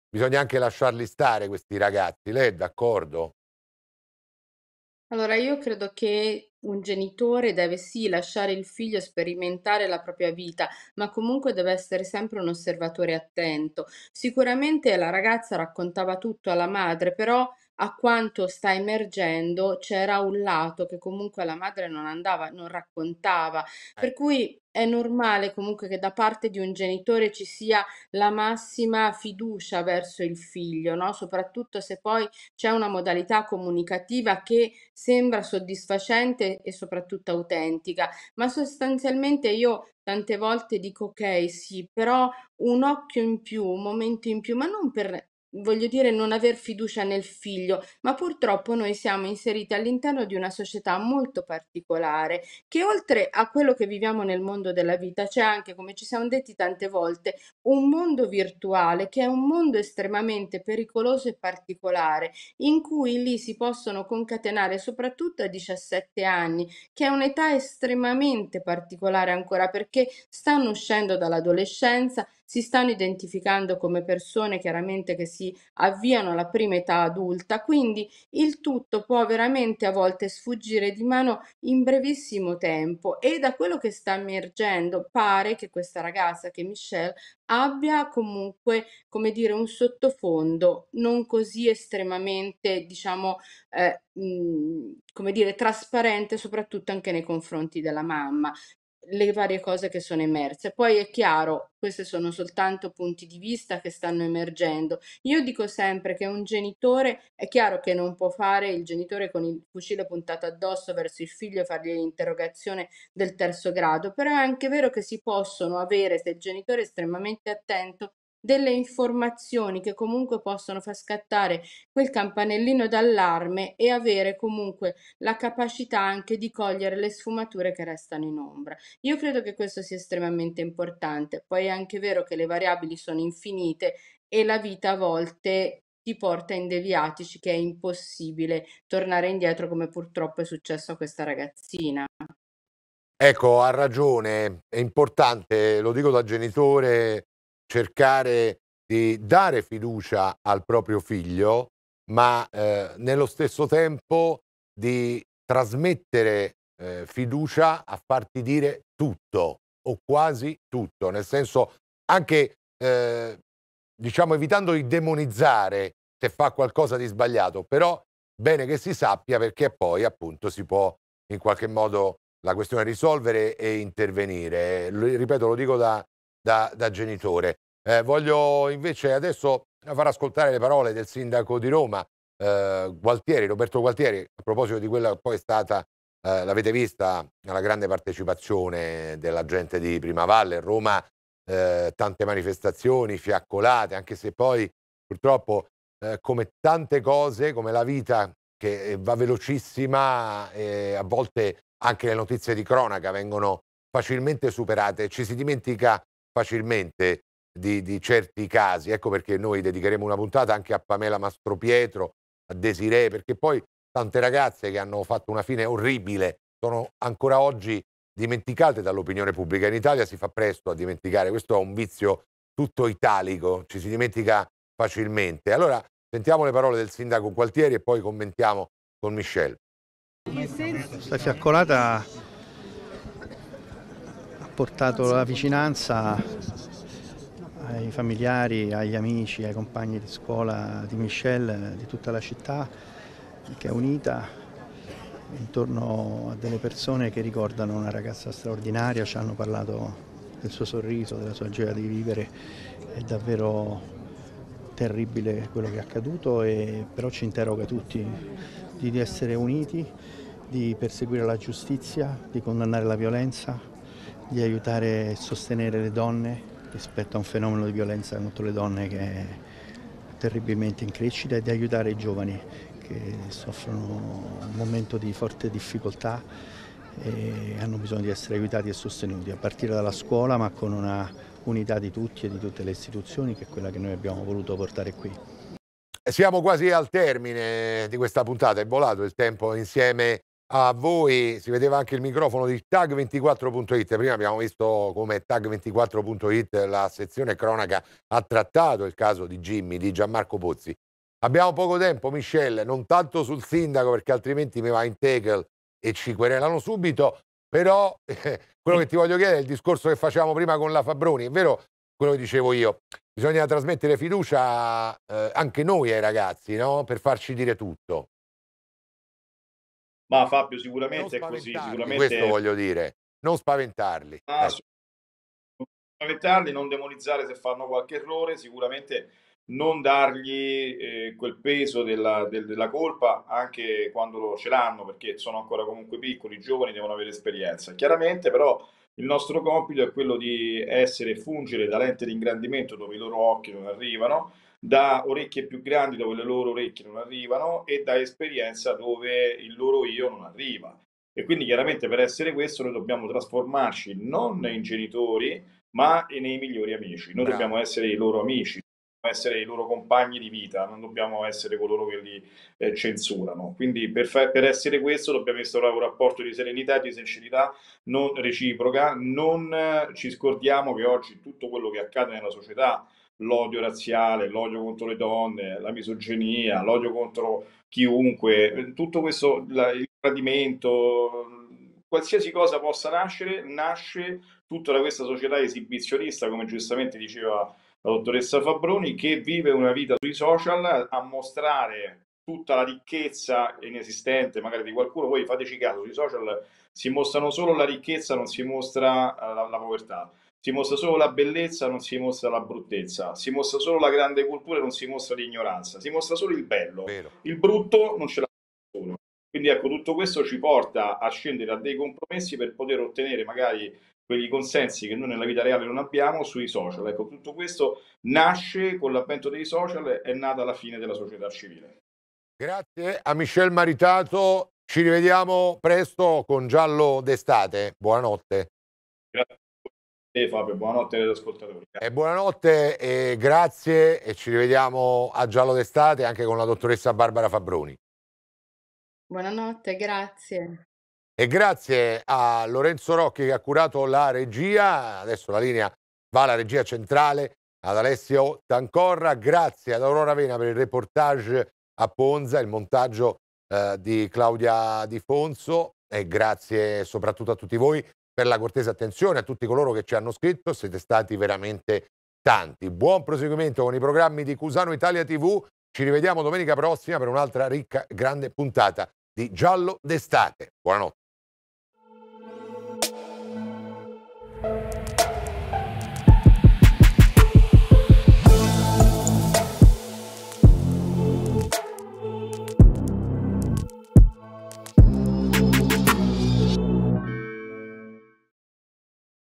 bisogna anche lasciarli stare questi ragazzi, lei è d'accordo? Allora, io credo che un genitore deve sì lasciare il figlio sperimentare la propria vita, ma comunque deve essere sempre un osservatore attento. Sicuramente la ragazza raccontava tutto alla madre, però a quanto sta emergendo c'era un lato che comunque la madre non andava, non raccontava, per ecco. cui è normale comunque che da parte di un genitore ci sia la massima fiducia verso il figlio, no? Soprattutto se poi c'è una modalità comunicativa che sembra soddisfacente e soprattutto autentica, ma sostanzialmente io tante volte dico ok, sì, però un occhio in più, un momento in più, ma non per voglio dire non aver fiducia nel figlio, ma purtroppo noi siamo inseriti all'interno di una società molto particolare che oltre a quello che viviamo nel mondo della vita c'è anche, come ci siamo detti tante volte, un mondo virtuale che è un mondo estremamente pericoloso e particolare in cui lì si possono concatenare soprattutto a 17 anni, che è un'età estremamente particolare ancora perché stanno uscendo dall'adolescenza, si stanno identificando come persone chiaramente che si avviano alla prima età adulta, quindi il tutto può veramente a volte sfuggire di mano in brevissimo tempo e da quello che sta emergendo pare che questa ragazza, che Michelle, abbia comunque, come dire, un sottofondo non così estremamente, diciamo, eh, mh, mm, come dire, trasparente, soprattutto anche nei confronti della mamma le varie cose che sono emerse. Poi è chiaro, questi sono soltanto punti di vista che stanno emergendo. Io dico sempre che un genitore è chiaro che non può fare il genitore con il fucile puntato addosso verso il figlio e fargli l'interrogazione del terzo grado, però è anche vero che si possono avere, se il genitore è estremamente attento, delle informazioni che comunque possono far scattare quel campanellino d'allarme e avere comunque la capacità anche di cogliere le sfumature che restano in ombra. Io credo che questo sia estremamente importante, poi è anche vero che le variabili sono infinite e la vita a volte ti porta in deviatici che è impossibile tornare indietro come purtroppo è successo a questa ragazzina. Ecco, ha ragione, è importante, lo dico da genitore, cercare di dare fiducia al proprio figlio, ma eh, nello stesso tempo di trasmettere eh, fiducia a farti dire tutto o quasi tutto, nel senso anche eh, diciamo evitando di demonizzare se fa qualcosa di sbagliato, però bene che si sappia perché poi appunto si può in qualche modo la questione risolvere e intervenire. Lo, ripeto, lo dico da da, da genitore. Eh, voglio invece adesso far ascoltare le parole del sindaco di Roma, eh, Gualtieri, Roberto Gualtieri, a proposito di quella che poi è stata, eh, l'avete vista, la grande partecipazione della gente di Prima Primavalle, Roma, eh, tante manifestazioni, fiaccolate, anche se poi purtroppo eh, come tante cose, come la vita che eh, va velocissima, e a volte anche le notizie di cronaca vengono facilmente superate, ci si dimentica facilmente di, di, certi casi. Ecco perché noi dedicheremo una puntata anche a Pamela Mastropietro, a Desiree, perché poi tante ragazze che hanno fatto una fine orribile sono ancora oggi dimenticate dall'opinione pubblica. In Italia si fa presto a dimenticare, questo è un vizio tutto italico, ci si dimentica facilmente. Allora sentiamo le parole del sindaco Gualtieri e poi commentiamo con Michel. Questa fiaccolata portato la vicinanza ai familiari, agli amici, ai compagni di scuola di Michel, di tutta la città che è unita intorno a delle persone che ricordano una ragazza straordinaria, ci hanno parlato del suo sorriso, della sua gioia di vivere, è davvero terribile quello che è accaduto, e, però ci interroga tutti di essere uniti, di perseguire la giustizia, di condannare la violenza, di aiutare e sostenere le donne rispetto a un fenomeno di violenza contro le donne che è terribilmente in crescita e di aiutare i giovani che soffrono un momento di forte difficoltà e hanno bisogno di essere aiutati e sostenuti a partire dalla scuola ma con una unità di tutti e di tutte le istituzioni che è quella che noi abbiamo voluto portare qui. Siamo quasi al termine di questa puntata, è volato il tempo insieme a voi, si vedeva anche il microfono di tag24.it, prima abbiamo visto come tag24.it la sezione cronaca ha trattato il caso di Jimmy, di Gianmarco Pozzi. Abbiamo poco tempo, Michelle, non tanto sul sindaco perché altrimenti mi va in tackle e ci querelano subito, però eh, quello che ti voglio chiedere è il discorso che facevamo prima con la Fabroni, è vero quello che dicevo io, bisogna trasmettere fiducia eh, anche noi ai ragazzi no? per farci dire tutto. Ma Fabio sicuramente è così, sicuramente... Questo voglio dire, non spaventarli. Ah, ecco. Non demonizzare se fanno qualche errore, sicuramente non dargli eh, quel peso della, del, della, colpa anche quando ce l'hanno, perché sono ancora comunque piccoli, giovani, devono avere esperienza. Chiaramente però il nostro compito è quello di essere, fungere da lente di ingrandimento dove i loro occhi non arrivano, da orecchie più grandi dove le loro orecchie non arrivano e da esperienza dove il loro io non arriva. E quindi chiaramente per essere questo noi dobbiamo trasformarci non in genitori, ma nei migliori amici. Noi Bravo. dobbiamo essere i loro amici, essere i loro compagni di vita, non dobbiamo essere coloro che li eh, censurano. Quindi per, fa- per, essere questo dobbiamo instaurare un rapporto di serenità e di sincerità non reciproca, non eh, ci scordiamo che oggi tutto quello che accade nella società l'odio razziale, l'odio contro le donne, la misoginia, l'odio contro chiunque, tutto questo, la, il tradimento, qualsiasi cosa possa nascere, nasce tutta da questa società esibizionista, come giustamente diceva la dottoressa Fabroni, che vive una vita sui social a mostrare tutta la ricchezza inesistente magari di qualcuno, voi fateci caso, sui social si mostrano solo la ricchezza, non si mostra eh, la, la povertà. Si mostra solo la bellezza, non si mostra la bruttezza, si mostra solo la grande cultura non si mostra l'ignoranza, si mostra solo il bello. Vero. Il brutto non ce l'ha nessuno. Quindi ecco, tutto questo ci porta a scendere a dei compromessi per poter ottenere magari quegli consensi che noi nella vita reale non abbiamo sui social. Ecco, tutto questo nasce con l'avvento dei social, e è nata la fine della società civile. Grazie a Michel Maritato, ci rivediamo presto con Giallo d'estate. Buonanotte. E Fabio, buonanotte agli ascoltatori. E buonanotte e grazie e ci rivediamo a Giallo d'estate anche con la dottoressa Barbara Fabroni. Buonanotte, grazie. E grazie a Lorenzo Rocchi che ha curato la regia, adesso la linea va alla regia centrale, ad Alessio Tancorra, grazie ad Aurora Vena per il reportage a Ponza, il montaggio eh, di Claudia Di Fonso e grazie soprattutto a tutti voi per la cortese attenzione a tutti coloro che ci hanno scritto, siete stati veramente tanti. Buon proseguimento con i programmi di Cusano Italia TV, ci rivediamo domenica prossima per un'altra ricca grande puntata di Giallo d'estate. Buonanotte.